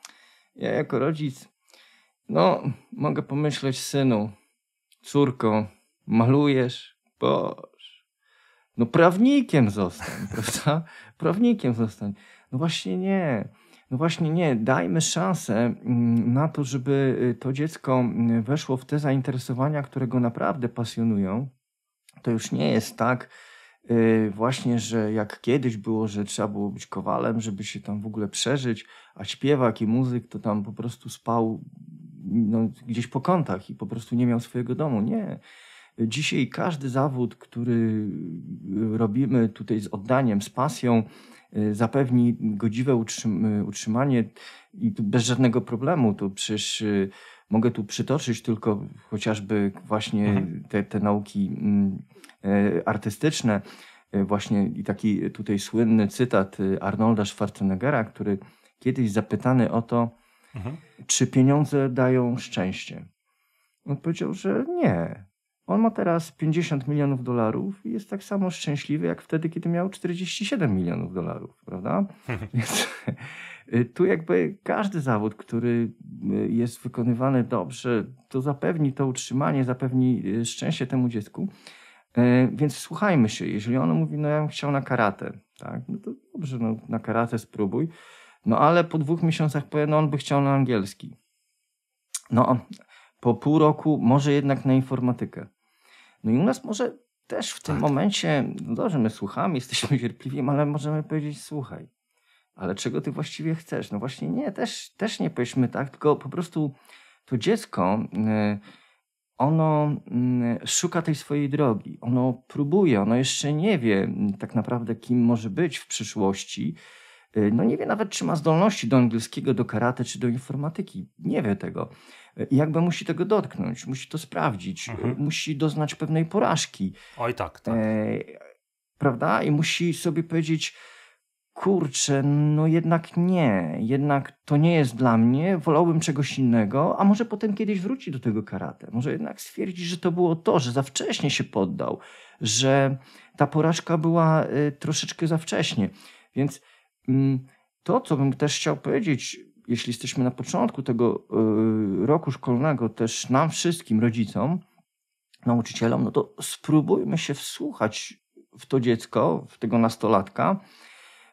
Speaker 1: ja jako rodzic, no mogę pomyśleć, synu, córko, malujesz, boż, no prawnikiem zostań, prawda? Prawnikiem zostań. No właśnie nie. No właśnie nie, dajmy szansę mm, na to, żeby y, to dziecko y, weszło w te zainteresowania, które go naprawdę pasjonują. To już nie jest tak, y, właśnie, że jak kiedyś było, że trzeba było być kowalem, żeby się tam w ogóle przeżyć, a śpiewak i muzyk to tam po prostu spał no, gdzieś po kątach i po prostu nie miał swojego domu. Nie. Dzisiaj każdy zawód, który robimy tutaj z oddaniem, z pasją, Y, zapewni godziwe utrzym y, utrzymanie i tu bez żadnego problemu. Tu przecież y, mogę tu przytoczyć tylko chociażby właśnie mhm. te, te nauki mm, e, artystyczne. E, właśnie i taki tutaj słynny cytat Arnolda Schwarzeneggera, który kiedyś zapytany o to, mhm. czy pieniądze dają szczęście. On powiedział, że nie, on ma teraz 50 milionów dolarów i jest tak samo szczęśliwy jak wtedy, kiedy miał 47 milionów dolarów, prawda? Więc y, tu jakby każdy zawód, który y, jest wykonywany dobrze, to zapewni to utrzymanie, zapewni y, szczęście temu dziecku. E, więc słuchajmy się, jeżeli ono mówi, no ja bym chciał na karate, tak? No to dobrze, no na karate spróbuj. No ale po dwóch miesiącach powie, no on by chciał na angielski. No, po pół roku może jednak na informatykę. No i u nas może też w tym tak. momencie, no dobrze, my słuchamy, jesteśmy cierpliwi, ale możemy powiedzieć, słuchaj, ale czego ty właściwie chcesz? No właśnie nie, też, też nie powiedzmy tak, tylko po prostu to dziecko, y, ono y, szuka tej swojej drogi, ono próbuje, ono jeszcze nie wie mm, tak naprawdę, kim może być w przyszłości. Y, no nie wie nawet, czy ma zdolności do angielskiego, do karate, czy do informatyki. Nie wie tego jakby musi tego dotknąć, musi to sprawdzić, mhm. musi doznać pewnej porażki. Oj tak, tak. E, prawda? I musi sobie powiedzieć, kurczę, no jednak nie, jednak to nie jest dla mnie, wolałbym czegoś innego, a może potem kiedyś wróci do tego karate. Może jednak stwierdzi, że to było to, że za wcześnie się poddał, że ta porażka była y, troszeczkę za wcześnie. Więc y, to, co bym też chciał powiedzieć, jeśli jesteśmy na początku tego e, roku szkolnego też nam wszystkim, rodzicom, nauczycielom, no to spróbujmy się wsłuchać w to dziecko, w tego nastolatka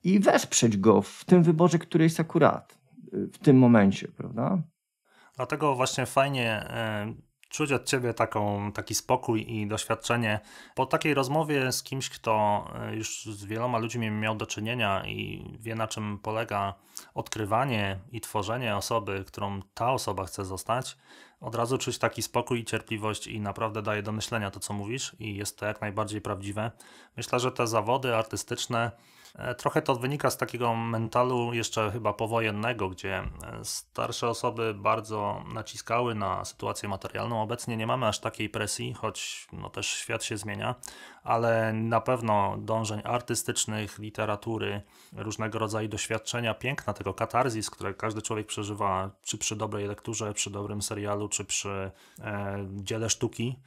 Speaker 1: i wesprzeć go w tym wyborze, który jest akurat y, w tym momencie, prawda?
Speaker 2: Dlatego właśnie fajnie e, czuć od ciebie taką, taki spokój i doświadczenie. Po takiej rozmowie z kimś, kto e, już z wieloma ludźmi miał do czynienia i wie, na czym polega odkrywanie i tworzenie osoby, którą ta osoba chce zostać, od razu czuć taki spokój i cierpliwość i naprawdę daje do myślenia to, co mówisz, i jest to jak najbardziej prawdziwe. Myślę, że te zawody artystyczne E, trochę to wynika z takiego mentalu jeszcze chyba powojennego, gdzie e, starsze osoby bardzo naciskały na sytuację materialną. Obecnie nie mamy aż takiej presji, choć no też świat się zmienia, ale na pewno dążeń artystycznych, literatury, różnego rodzaju doświadczenia piękna, tego katarzis, które każdy człowiek przeżywa, czy przy dobrej lekturze, przy dobrym serialu, czy przy e, dziele sztuki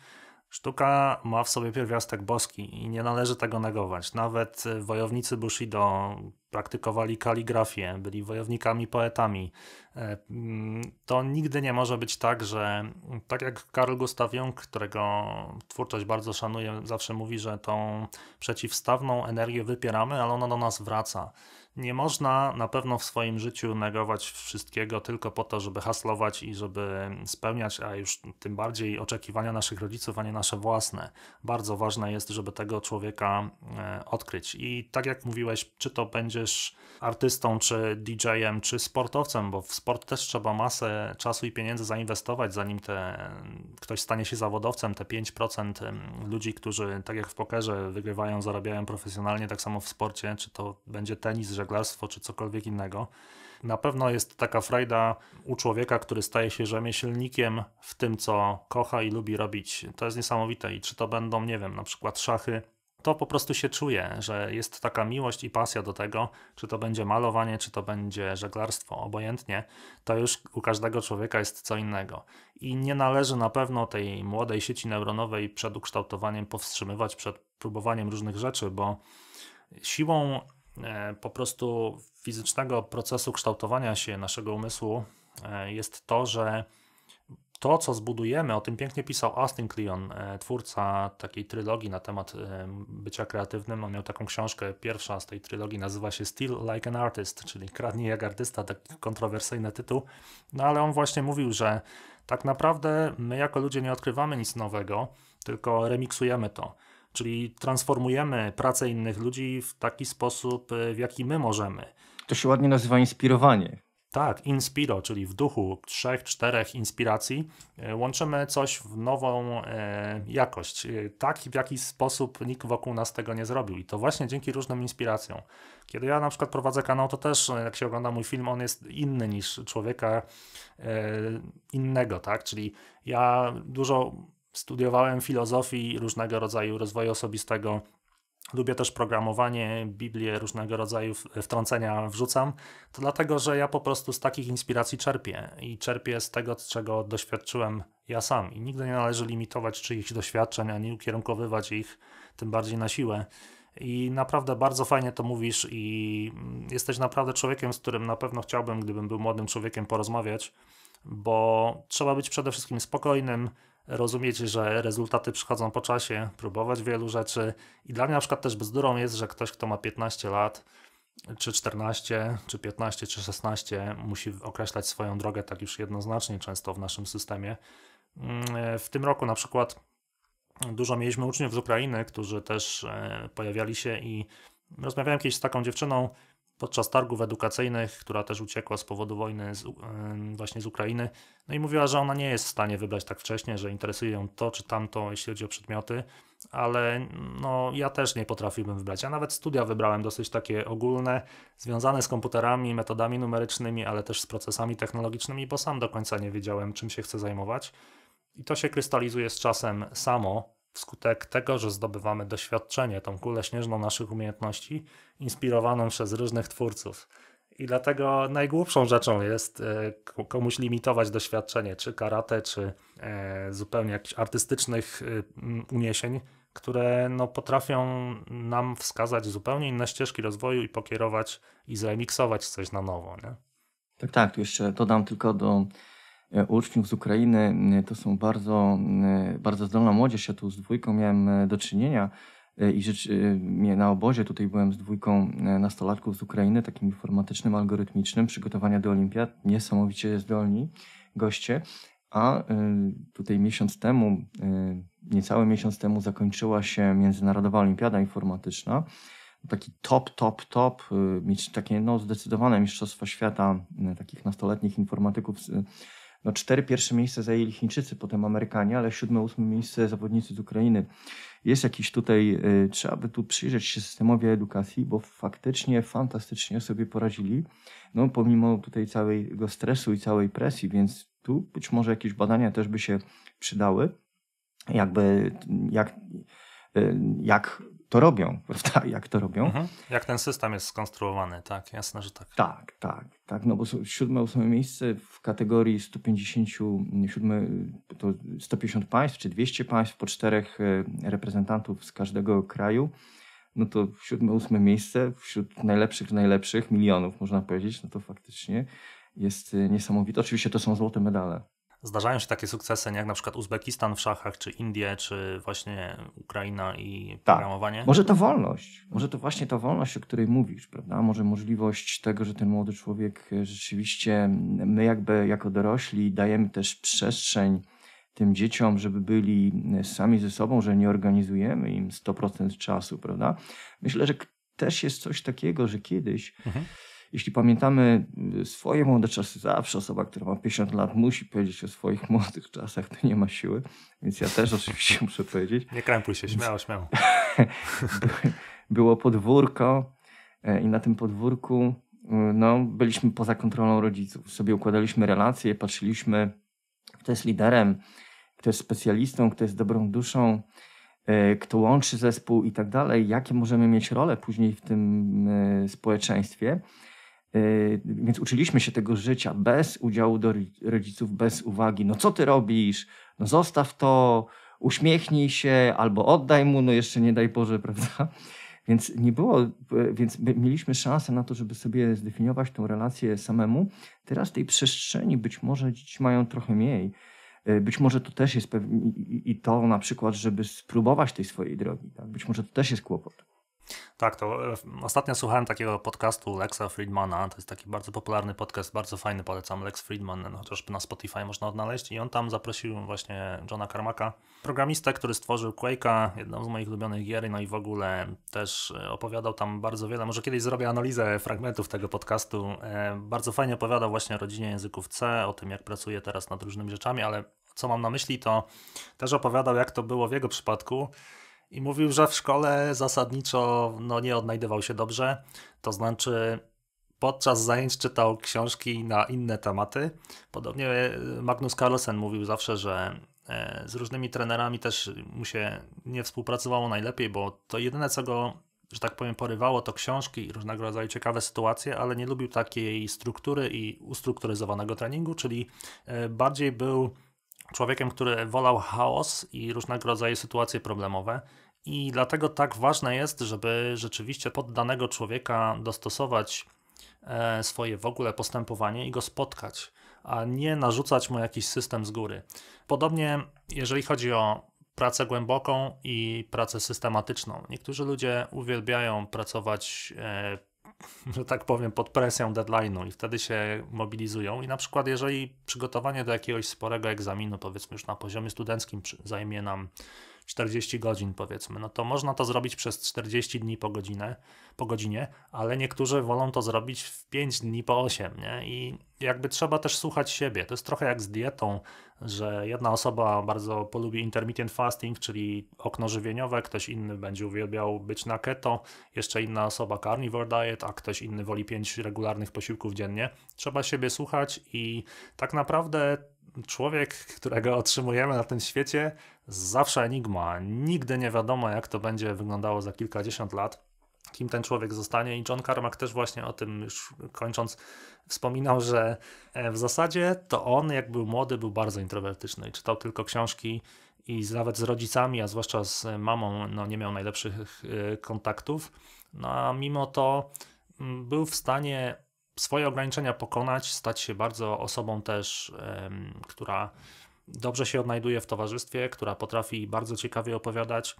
Speaker 2: Sztuka ma w sobie pierwiastek boski i nie należy tego negować. Nawet e, wojownicy Bushido praktykowali kaligrafię, byli wojownikami, poetami. E, mm, to nigdy nie może być tak, że mm, tak jak Karl Gustav Jung, którego twórczość bardzo szanuję, zawsze mówi, że tą przeciwstawną energię wypieramy, ale ona do nas wraca nie można na pewno w swoim życiu negować wszystkiego tylko po to, żeby haslować i żeby spełniać, a już tym bardziej oczekiwania naszych rodziców, a nie nasze własne. Bardzo ważne jest, żeby tego człowieka e, odkryć. I tak jak mówiłeś, czy to będziesz artystą, czy DJ-em, czy sportowcem, bo w sport też trzeba masę czasu i pieniędzy zainwestować, zanim te, ktoś stanie się zawodowcem. Te 5% ludzi, którzy tak jak w pokerze wygrywają, zarabiają profesjonalnie, tak samo w sporcie, czy to będzie tenis, żeglarstwo czy cokolwiek innego. Na pewno jest taka frajda u człowieka, który staje się rzemieślnikiem w tym, co kocha i lubi robić. To jest niesamowite i czy to będą, nie wiem, na przykład szachy, to po prostu się czuje, że jest taka miłość i pasja do tego, czy to będzie malowanie, czy to będzie żeglarstwo, obojętnie, to już u każdego człowieka jest co innego. I nie należy na pewno tej młodej sieci neuronowej przed ukształtowaniem powstrzymywać, przed próbowaniem różnych rzeczy, bo siłą E, po prostu fizycznego procesu kształtowania się naszego umysłu e, jest to, że to, co zbudujemy, o tym pięknie pisał Austin Kleon, e, twórca takiej trylogii na temat bycia kreatywnym. On miał taką książkę, pierwsza z tej trylogii nazywa się Still Like an Artist, czyli Kradnij jak artysta, taki kontrowersyjny tytuł. No ale on właśnie mówił, że tak naprawdę my jako ludzie nie odkrywamy nic nowego, tylko remiksujemy to. Czyli transformujemy pracę innych ludzi w taki sposób, e, w jaki my możemy. To się ładnie nazywa inspirowanie. Tak, inspiro, czyli w duchu trzech, czterech inspiracji e, łączymy coś w nową e, jakość. E, tak, w jaki sposób nikt wokół nas tego nie zrobił. I to właśnie dzięki różnym inspiracjom. Kiedy ja na przykład prowadzę kanał, to też jak się ogląda mój film, on jest inny niż człowieka e, innego, tak? Czyli ja dużo studiowałem filozofii różnego rodzaju rozwoju osobistego. Lubię też programowanie, Biblię różnego rodzaju wtrącenia wrzucam. To dlatego, że ja po prostu z takich inspiracji czerpię i czerpię z tego, czego doświadczyłem ja sam. I nigdy nie należy limitować czyichś doświadczeń, ani ukierunkowywać ich tym bardziej na siłę. I naprawdę bardzo fajnie to mówisz, i mm, jesteś naprawdę człowiekiem, z którym na pewno chciałbym, gdybym był młodym człowiekiem, porozmawiać, bo trzeba być przede wszystkim spokojnym, rozumieć, że rezultaty przychodzą po czasie, próbować wielu rzeczy. I dla mnie na przykład też bzdurą jest, że ktoś, kto ma 15 lat, czy 14, czy 15, czy 16, musi określać swoją drogę tak już jednoznacznie często w naszym systemie. W tym roku na przykład dużo mieliśmy uczniów z Ukrainy, którzy też e, pojawiali się i rozmawiałem kiedyś z taką dziewczyną, podczas targów edukacyjnych, która też uciekła z powodu wojny z, e, właśnie z Ukrainy. No i mówiła, że ona nie jest w stanie wybrać tak wcześnie, że interesuje ją to czy tamto, jeśli chodzi o przedmioty, ale no, ja też nie potrafiłbym wybrać. Ja nawet studia wybrałem dosyć takie ogólne, związane z komputerami, metodami numerycznymi, ale też z procesami technologicznymi, bo sam do końca nie wiedziałem, czym się chcę zajmować. I to się krystalizuje z czasem samo, wskutek tego, że zdobywamy doświadczenie, tą kulę śnieżną naszych umiejętności, inspirowaną przez różnych twórców. I dlatego najgłupszą rzeczą jest e, komuś limitować doświadczenie, czy karate, czy e, zupełnie jakichś artystycznych y, uniesień, które no, potrafią nam wskazać zupełnie inne ścieżki rozwoju i pokierować i zremiksować coś na nowo. Nie?
Speaker 1: Tak, tak, jeszcze dodam tylko do E, uczniów z Ukrainy. E, to są bardzo, e, bardzo zdolna młodzież. Ja tu z dwójką miałem do czynienia i rzecz, na obozie tutaj byłem z dwójką nastolatków z Ukrainy, takim informatycznym, algorytmicznym, przygotowania do olimpiad. Niesamowicie zdolni goście. A tutaj miesiąc temu, niecały miesiąc temu zakończyła się Międzynarodowa Olimpiada Informatyczna. Taki top, top, top, mieć takie no, zdecydowane Mistrzostwa Świata takich nastoletnich informatyków z, no, cztery pierwsze miejsca zajęli Chińczycy, potem Amerykanie, ale siódme, ósme miejsce zawodnicy z Ukrainy. Jest jakiś tutaj, y, trzeba by tu przyjrzeć się systemowi edukacji, bo faktycznie fantastycznie sobie poradzili, no pomimo tutaj całego stresu i całej presji, więc tu być może jakieś badania też by się przydały, jakby jak, y, jak to robią, prawda? Jak to robią. Mhm.
Speaker 2: Jak ten system jest skonstruowany, tak, jasne, że tak.
Speaker 1: Tak, tak, tak, no bo siódme, ósme miejsce w kategorii 157, to 150 państw czy 200 państw po czterech e, reprezentantów z każdego kraju, no to siódme, ósme miejsce wśród najlepszych, najlepszych milionów, można powiedzieć, no to faktycznie jest e, niesamowite. Oczywiście to są złote medale. Zdarzają się takie sukcesy, jak na przykład
Speaker 2: Uzbekistan w szachach, czy Indie, czy właśnie Ukraina i tak. programowanie? Może to wolność,
Speaker 1: może to właśnie ta wolność, o której mówisz, prawda? Może możliwość tego, że ten młody człowiek rzeczywiście, my jakby jako dorośli dajemy też przestrzeń tym dzieciom, żeby byli sami ze sobą, że nie organizujemy im 100% czasu, prawda? Myślę, że też jest coś takiego, że kiedyś. Mhm jeśli pamiętamy y, swoje młode czasy, zawsze osoba, która ma 50 lat, musi powiedzieć o swoich młodych czasach, to nie ma siły, więc ja też oczywiście muszę powiedzieć.
Speaker 2: Nie krępuj się, śmiało, śmiało.
Speaker 1: Było podwórko e, i na tym podwórku y, no, byliśmy poza kontrolą rodziców. Sobie układaliśmy relacje, patrzyliśmy, kto jest liderem, kto jest specjalistą, kto jest dobrą duszą, e, kto łączy zespół i tak dalej, jakie możemy mieć role później w tym e, społeczeństwie. Y, więc uczyliśmy się tego życia bez udziału do rodziców, bez uwagi, no co ty robisz, no zostaw to, uśmiechnij się albo oddaj mu, no jeszcze nie daj Boże, prawda? Więc nie było, y, więc mieliśmy szansę na to, żeby sobie zdefiniować tą relację samemu. Teraz tej przestrzeni być może dzieci mają trochę mniej. Y, być może to też jest pewnie, i to na przykład, żeby spróbować tej swojej drogi. Tak? Być może to też jest kłopot.
Speaker 2: Tak, to e, ostatnio słuchałem takiego podcastu Lexa Friedmana. To jest taki bardzo popularny podcast, bardzo fajny, polecam. Lex Friedman, no, chociażby na Spotify można odnaleźć. I on tam zaprosił właśnie Johna Carmacka, programistę, który stworzył Quake'a, jedną z moich ulubionych gier. No i w ogóle też e, opowiadał tam bardzo wiele. Może kiedyś zrobię analizę fragmentów tego podcastu. E, bardzo fajnie opowiadał właśnie o rodzinie języków C, o tym jak pracuje teraz nad różnymi rzeczami, ale co mam na myśli, to też opowiadał, jak to było w jego przypadku i mówił, że w szkole zasadniczo no, nie odnajdywał się dobrze, to znaczy podczas zajęć czytał książki na inne tematy. Podobnie e, Magnus Carlsen mówił zawsze, że e, z różnymi trenerami też mu się nie współpracowało najlepiej, bo to jedyne co go, że tak powiem, porywało to książki i różnego rodzaju ciekawe sytuacje, ale nie lubił takiej struktury i ustrukturyzowanego treningu, czyli e, bardziej był człowiekiem, który wolał chaos i różnego rodzaju sytuacje problemowe. I dlatego tak ważne jest, żeby rzeczywiście pod danego człowieka dostosować e, swoje w ogóle postępowanie i go spotkać, a nie narzucać mu jakiś system z góry. Podobnie, jeżeli chodzi o pracę głęboką i pracę systematyczną. Niektórzy ludzie uwielbiają pracować e, że tak powiem, pod presją deadline'u i wtedy się mobilizują. I na przykład, jeżeli przygotowanie do jakiegoś sporego egzaminu, powiedzmy już na poziomie studenckim, zajmie nam 40 godzin, powiedzmy, no to można to zrobić przez 40 dni po, godzinę, po godzinie, ale niektórzy wolą to zrobić w 5 dni po 8, nie? I jakby trzeba też słuchać siebie. To jest trochę jak z dietą, że jedna osoba bardzo polubi intermittent fasting, czyli okno żywieniowe, ktoś inny będzie uwielbiał być na keto, jeszcze inna osoba carnivore diet, a ktoś inny woli pięć regularnych posiłków dziennie. Trzeba siebie słuchać i tak naprawdę człowiek, którego otrzymujemy na tym świecie, zawsze enigma. Nigdy nie wiadomo, jak to będzie wyglądało za kilkadziesiąt lat kim ten człowiek zostanie. I John Carmack też właśnie o tym już kończąc wspominał, że e, w zasadzie to on, jak był młody, był bardzo introwertyczny i czytał tylko książki i nawet z rodzicami, a zwłaszcza z mamą, no nie miał najlepszych e, kontaktów. No a mimo to mm, był w stanie swoje ograniczenia pokonać, stać się bardzo osobą też, która dobrze się odnajduje w towarzystwie, która potrafi bardzo ciekawie opowiadać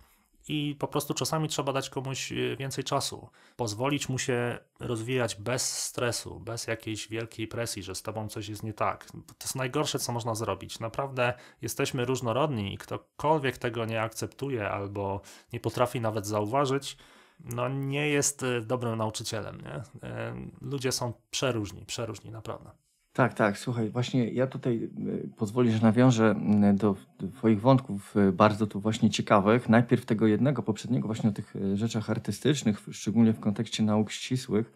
Speaker 2: i po prostu czasami trzeba dać komuś y, więcej czasu, pozwolić mu się rozwijać bez stresu, bez jakiejś wielkiej presji, że z tobą coś jest nie tak. To jest najgorsze, co można zrobić. Naprawdę jesteśmy różnorodni i ktokolwiek tego nie akceptuje albo nie potrafi nawet zauważyć, no nie jest y, dobrym nauczycielem. Nie? Y, ludzie są przeróżni, przeróżni
Speaker 1: naprawdę. Tak, tak. Słuchaj, właśnie ja tutaj e, pozwolisz, że nawiążę mm, do Twoich wątków e, bardzo tu właśnie ciekawych. Najpierw tego jednego, poprzedniego, właśnie o tych e, rzeczach artystycznych, szczególnie w kontekście nauk ścisłych.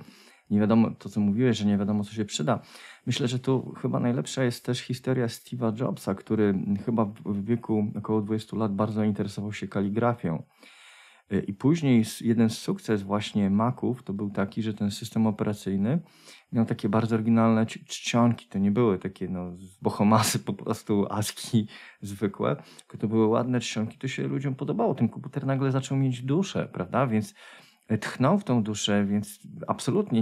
Speaker 1: Nie wiadomo, to co mówiłeś, że nie wiadomo, co się przyda. Myślę, że tu chyba najlepsza jest też historia Steve'a Jobsa, który mm, chyba w wieku około 20 lat bardzo interesował się kaligrafią. E, I później jeden z sukces właśnie Maców to był taki, że ten system operacyjny miał takie bardzo oryginalne czcionki. To nie były takie no, bohomasy, po prostu azki zwykłe, tylko to były ładne czcionki. To się ludziom podobało. Ten komputer nagle zaczął mieć duszę, prawda? Więc e, tchnął w tą duszę, więc absolutnie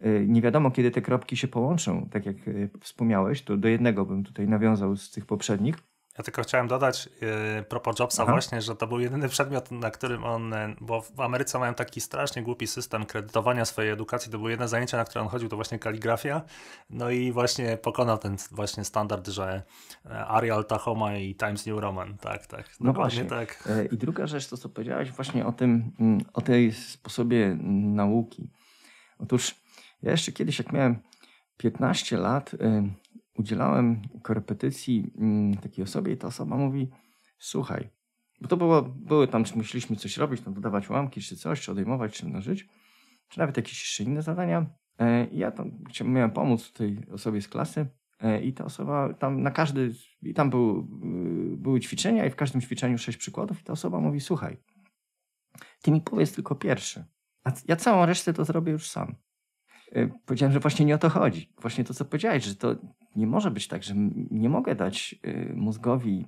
Speaker 1: e, nie wiadomo, kiedy te kropki się połączą. Tak jak wspomniałeś, to do jednego bym tutaj nawiązał z tych poprzednich
Speaker 2: ja tylko chciałem dodać yy, propos Jobsa Aha. właśnie, że to był jedyny przedmiot, na którym on, y, bo w Ameryce mają taki strasznie głupi system kredytowania swojej edukacji, to było jedno zajęcie na które on chodził, to właśnie kaligrafia, no i właśnie pokonał ten właśnie standard, że y, Arial Tahoma i Times New Roman, tak, tak. No, no właśnie. Tak. E, I druga rzecz, to
Speaker 1: co powiedziałeś właśnie o tym, mm, o tej sposobie mm, nauki. Otóż ja jeszcze kiedyś, jak miałem 15 lat, yy, udzielałem korepetycji mm, takiej osobie i ta osoba mówi, słuchaj, bo to było, były tam, czy musieliśmy coś robić, tam dodawać łamki, czy coś, czy odejmować, czy mnożyć, czy nawet jakieś jeszcze inne zadania. E, I ja tam miałem pomóc tej osobie z klasy e, i ta osoba tam na każdy, i tam był, y, były ćwiczenia i w każdym ćwiczeniu sześć przykładów i ta osoba mówi, słuchaj, ty mi powiedz tylko pierwszy, a ja całą resztę to zrobię już sam. Y, powiedziałem, że właśnie nie o to chodzi. Właśnie to, co powiedziałeś, że to nie może być tak, że nie mogę dać y, mózgowi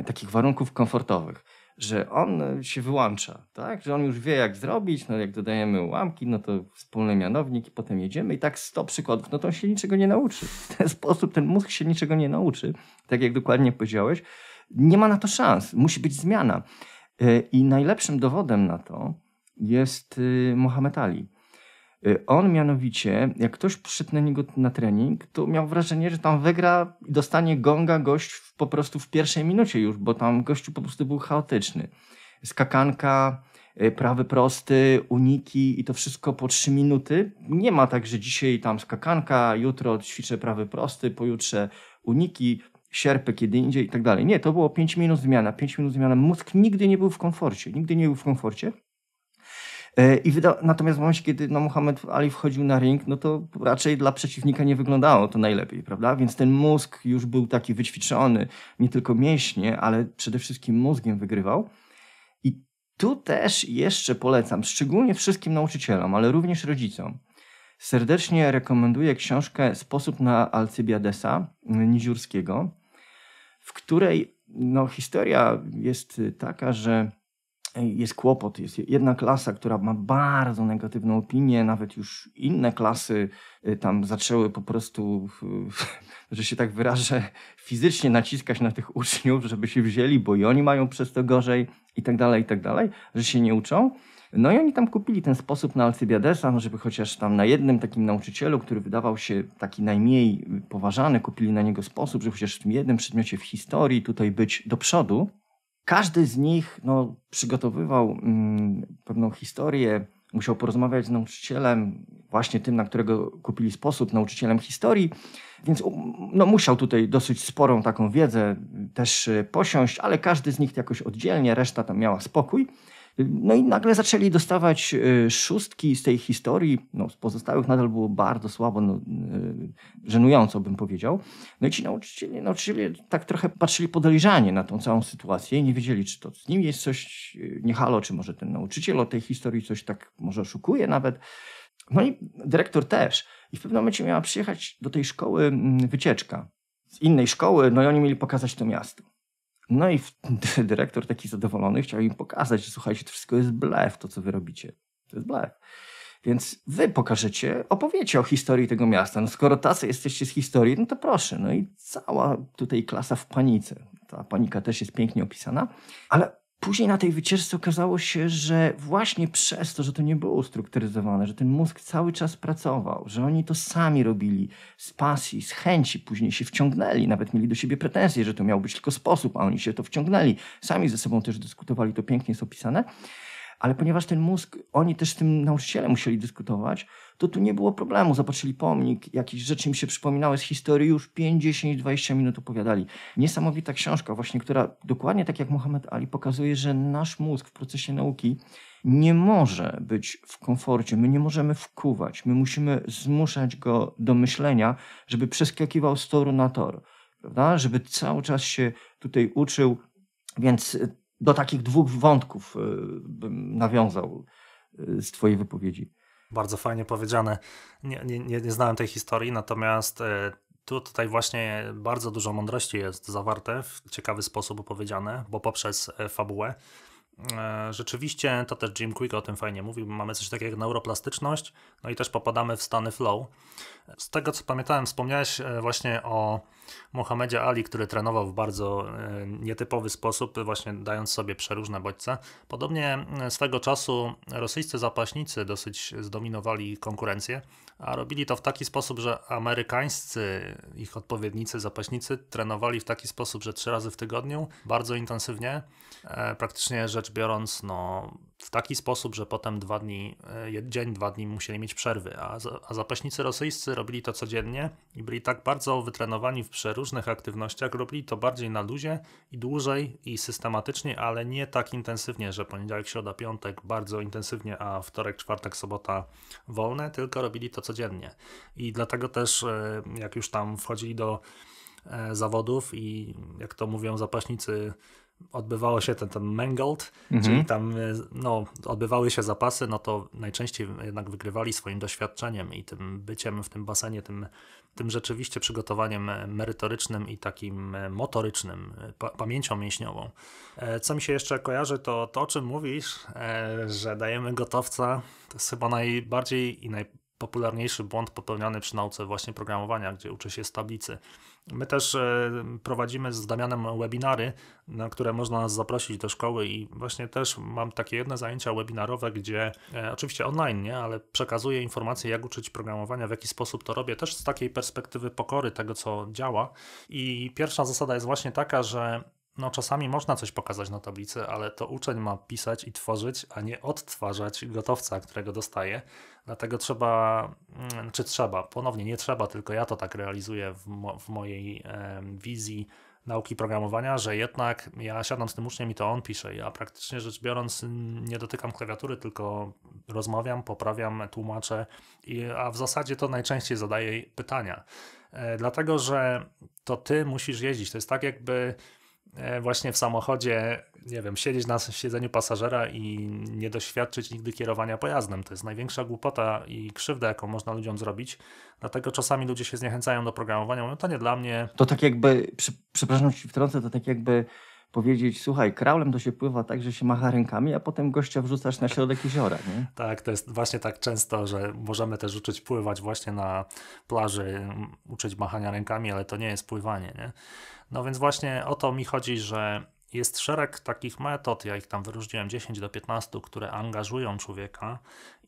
Speaker 1: y, takich warunków komfortowych, że on się wyłącza, tak? że on już wie, jak zrobić, no jak dodajemy ułamki, no to wspólny mianownik i potem jedziemy i tak 100 przykładów, no to on się niczego nie nauczy. W ten sposób ten mózg się niczego nie nauczy, tak jak dokładnie powiedziałeś. Nie ma na to szans, musi być zmiana. I najlepszym dowodem na to jest Mohamed Ali Y, on mianowicie, jak ktoś przyszedł na niego na trening, to miał wrażenie, że tam wygra i dostanie gonga gość w, po prostu w pierwszej minucie już, bo tam gościu po prostu był chaotyczny. Skakanka, y, prawy prosty, uniki i to wszystko po 3 minuty. Nie ma tak, że dzisiaj tam skakanka, jutro ćwiczę prawy prosty, pojutrze uniki, sierpę kiedy indziej i tak dalej. Nie, to było 5 minut zmiana, 5 minut zmiana. Mózg nigdy nie był w komforcie, nigdy nie był w komforcie. E, I wyda- Natomiast w momencie, kiedy no, Muhammad Ali wchodził na ring, no to raczej dla przeciwnika nie wyglądało to najlepiej, prawda? Więc ten mózg już był taki wyćwiczony, nie tylko mięśnie, ale przede wszystkim mózgiem wygrywał. I tu też jeszcze polecam, szczególnie wszystkim nauczycielom, ale również rodzicom, serdecznie rekomenduję książkę Sposób na Alcybiadesa y, Niziurskiego, w której no, historia jest y, taka, że jest kłopot. Jest jedna klasa, która ma bardzo negatywną opinię, nawet już inne klasy y, tam zaczęły po prostu, że się tak wyrażę, fizycznie naciskać na tych uczniów, żeby się wzięli, bo i oni mają przez to gorzej i tak dalej, i tak dalej, że się nie uczą. No i oni tam kupili ten sposób na Alcybiadesa, no żeby chociaż tam na jednym takim nauczycielu, który wydawał się taki najmniej y, poważany, kupili na niego sposób, żeby chociaż w tym jednym przedmiocie w historii tutaj być do przodu. Każdy z nich no, przygotowywał mm, pewną historię, musiał porozmawiać z nauczycielem, właśnie tym, na którego kupili sposób, nauczycielem historii, więc no, musiał tutaj dosyć sporą taką wiedzę też e, posiąść, ale każdy z nich jakoś oddzielnie, reszta tam miała spokój. No i nagle zaczęli dostawać e, szóstki z tej historii. No, z pozostałych nadal było bardzo słabo, no, e, żenująco bym powiedział. No i ci nauczyciele, nauczyciele tak trochę patrzyli podejrzanie na tą całą sytuację. Nie wiedzieli, czy to z nim jest coś e, niehalo, czy może ten nauczyciel o tej historii coś tak może oszukuje nawet. No i dyrektor też. I w pewnym momencie miała przyjechać do tej szkoły mm, wycieczka z innej szkoły, no i oni mieli pokazać to miasto. No i dyrektor taki zadowolony chciał im pokazać, że słuchajcie, to wszystko jest blef, to co wy robicie. To jest blef. Więc wy pokażecie, opowiecie o historii tego miasta. No skoro tacy jesteście z historii, no to proszę. No i cała tutaj klasa w panice. Ta panika też jest pięknie opisana, ale Później na tej wycieczce okazało się, że właśnie przez to, że to nie było ustrukturyzowane, że ten mózg cały czas pracował, że oni to sami robili z pasji, z chęci, później się wciągnęli, nawet mieli do siebie pretensje, że to miał być tylko sposób, a oni się to wciągnęli. Sami ze sobą też dyskutowali, to pięknie jest opisane. Ale ponieważ ten mózg, oni też z tym nauczycielem musieli dyskutować, to tu nie było problemu. Zobaczyli pomnik, jakieś rzeczy im się przypominały z historii, już 5-10-20 minut opowiadali. Niesamowita książka właśnie, która dokładnie tak jak Muhammad Ali pokazuje, że nasz mózg w procesie nauki nie może być w komforcie, my nie możemy wkuwać, my musimy zmuszać go do myślenia, żeby przeskakiwał z toru na tor, prawda? żeby cały czas się tutaj uczył, więc y, do takich dwóch wątków y, bym nawiązał y, z Twojej wypowiedzi.
Speaker 2: Bardzo fajnie powiedziane. Nie, nie, nie znałem tej historii, natomiast e, tu tutaj właśnie bardzo dużo mądrości jest zawarte, w ciekawy sposób opowiedziane, bo poprzez e, fabułę E, rzeczywiście, to też Jim Quick o tym fajnie mówił, mamy coś takiego jak neuroplastyczność, no i też popadamy w stany flow. Z tego co pamiętałem, wspomniałeś e, właśnie o Mohamedzie Ali, który trenował w bardzo e, nietypowy sposób, właśnie dając sobie przeróżne bodźce. Podobnie swego czasu rosyjscy zapaśnicy dosyć zdominowali konkurencję, a robili to w taki sposób, że amerykańscy ich odpowiednicy, zapaśnicy trenowali w taki sposób, że trzy razy w tygodniu, bardzo intensywnie, praktycznie rzecz rzecz biorąc, no, w taki sposób, że potem dwa dni, e, dzień, dwa dni musieli mieć przerwy, a, a zapaśnicy rosyjscy robili to codziennie i byli tak bardzo wytrenowani przy różnych aktywnościach, robili to bardziej na luzie i dłużej i systematycznie, ale nie tak intensywnie, że poniedziałek, środa, piątek bardzo intensywnie, a wtorek, czwartek, sobota wolne, tylko robili to codziennie. I dlatego też, e, jak już tam wchodzili do e, zawodów i jak to mówią zapaśnicy odbywało się ten, ten Mangold, mhm. czyli tam e, no, odbywały się zapasy, no to najczęściej jednak wygrywali swoim doświadczeniem i tym byciem w tym basenie, tym, tym rzeczywiście przygotowaniem merytorycznym i takim e, motorycznym, e, pa pamięcią mięśniową. Co mi się jeszcze kojarzy, to to, o czym mówisz, że dajemy gotowca, to jest chyba najbardziej i najpopularniejszy błąd popełniany przy nauce właśnie programowania, gdzie uczy się z tablicy My też e, prowadzimy z Damianem webinary, na które można nas zaprosić do szkoły i właśnie też mam takie jedne zajęcia webinarowe, gdzie e, oczywiście online, nie, ale przekazuję informacje, jak uczyć programowania, w jaki sposób to robię, też z takiej perspektywy pokory tego, co działa. I pierwsza zasada jest właśnie taka, że no czasami można coś pokazać na tablicy, ale to uczeń ma pisać i tworzyć, a nie odtwarzać gotowca, którego dostaje. Dlatego trzeba, mm, czy trzeba, ponownie nie trzeba, tylko ja to tak realizuję w, mo w mojej e, wizji nauki programowania, że jednak ja siadam z tym uczniem i to on pisze. Ja praktycznie rzecz biorąc nie dotykam klawiatury, tylko rozmawiam, poprawiam, tłumaczę, i, a w zasadzie to najczęściej zadaję pytania. E, dlatego, że to ty musisz jeździć. To jest tak jakby E, właśnie w samochodzie, nie wiem, siedzieć na siedzeniu pasażera i nie doświadczyć nigdy kierowania pojazdem. To jest największa głupota i krzywda, jaką można ludziom zrobić. Dlatego czasami ludzie się zniechęcają do programowania, mówią, to nie dla mnie.
Speaker 1: To tak jakby, przy, przepraszam, ci wtrącę, to tak jakby powiedzieć, słuchaj, kraulem to się pływa tak, że się macha rękami, a potem gościa wrzucasz na środek jeziora, nie? Tak,
Speaker 2: to jest właśnie tak często, że możemy też uczyć pływać właśnie na plaży, uczyć machania rękami, ale to nie jest pływanie, nie? No więc właśnie o to mi chodzi, że jest szereg takich metod, ja ich tam wyróżniłem 10 do 15, które angażują człowieka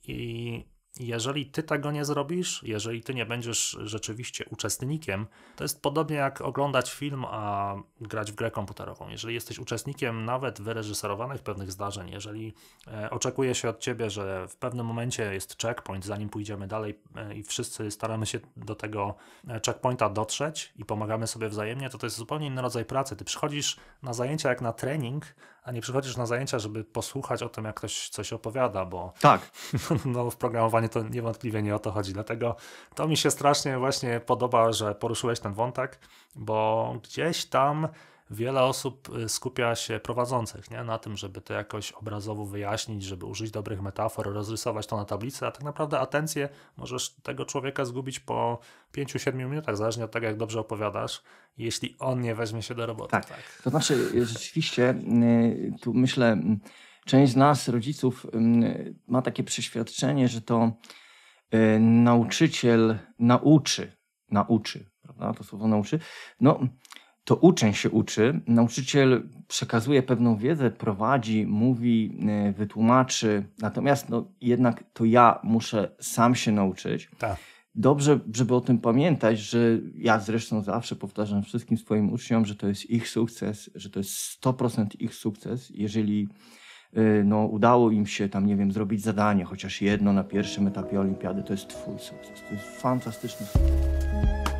Speaker 2: i jeżeli ty tego nie zrobisz, jeżeli ty nie będziesz rzeczywiście uczestnikiem, to jest podobnie jak oglądać film, a grać w grę komputerową. Jeżeli jesteś uczestnikiem nawet wyreżyserowanych pewnych zdarzeń, jeżeli e, oczekuje się od ciebie, że w pewnym momencie jest checkpoint, zanim pójdziemy dalej e, i wszyscy staramy się do tego e, checkpointa dotrzeć i pomagamy sobie wzajemnie, to to jest zupełnie inny rodzaj pracy. Ty przychodzisz na zajęcia jak na trening, a nie przychodzisz na zajęcia, żeby posłuchać o tym, jak ktoś coś opowiada, bo tak. no, w programowaniu to niewątpliwie nie o to chodzi. Dlatego to mi się strasznie właśnie podoba, że poruszyłeś ten wątek, bo gdzieś tam wiele osób y, skupia się prowadzących nie? na tym, żeby to jakoś obrazowo wyjaśnić, żeby użyć dobrych metafor, rozrysować to na tablicy, a tak naprawdę atencję możesz tego człowieka zgubić po 5-7 minutach, zależnie od tego, jak dobrze opowiadasz, jeśli on nie weźmie się do roboty. Tak, tak.
Speaker 1: to znaczy y, rzeczywiście y, tu myślę, część z nas, rodziców, ma takie przeświadczenie, że to nauczyciel nauczy, nauczy, prawda? to słowo nauczy. No, to uczeń się uczy, nauczyciel przekazuje pewną wiedzę, prowadzi, mówi, e, wytłumaczy, natomiast no, jednak to ja muszę sam się nauczyć. Tak. Dobrze, żeby o tym pamiętać, że ja zresztą zawsze powtarzam wszystkim swoim uczniom, że to jest ich sukces, że to jest 100% ich sukces, jeżeli e, no, udało im się tam, nie wiem, zrobić zadanie, chociaż jedno na pierwszym etapie olimpiady, to jest twój sukces. To jest fantastyczny sukces.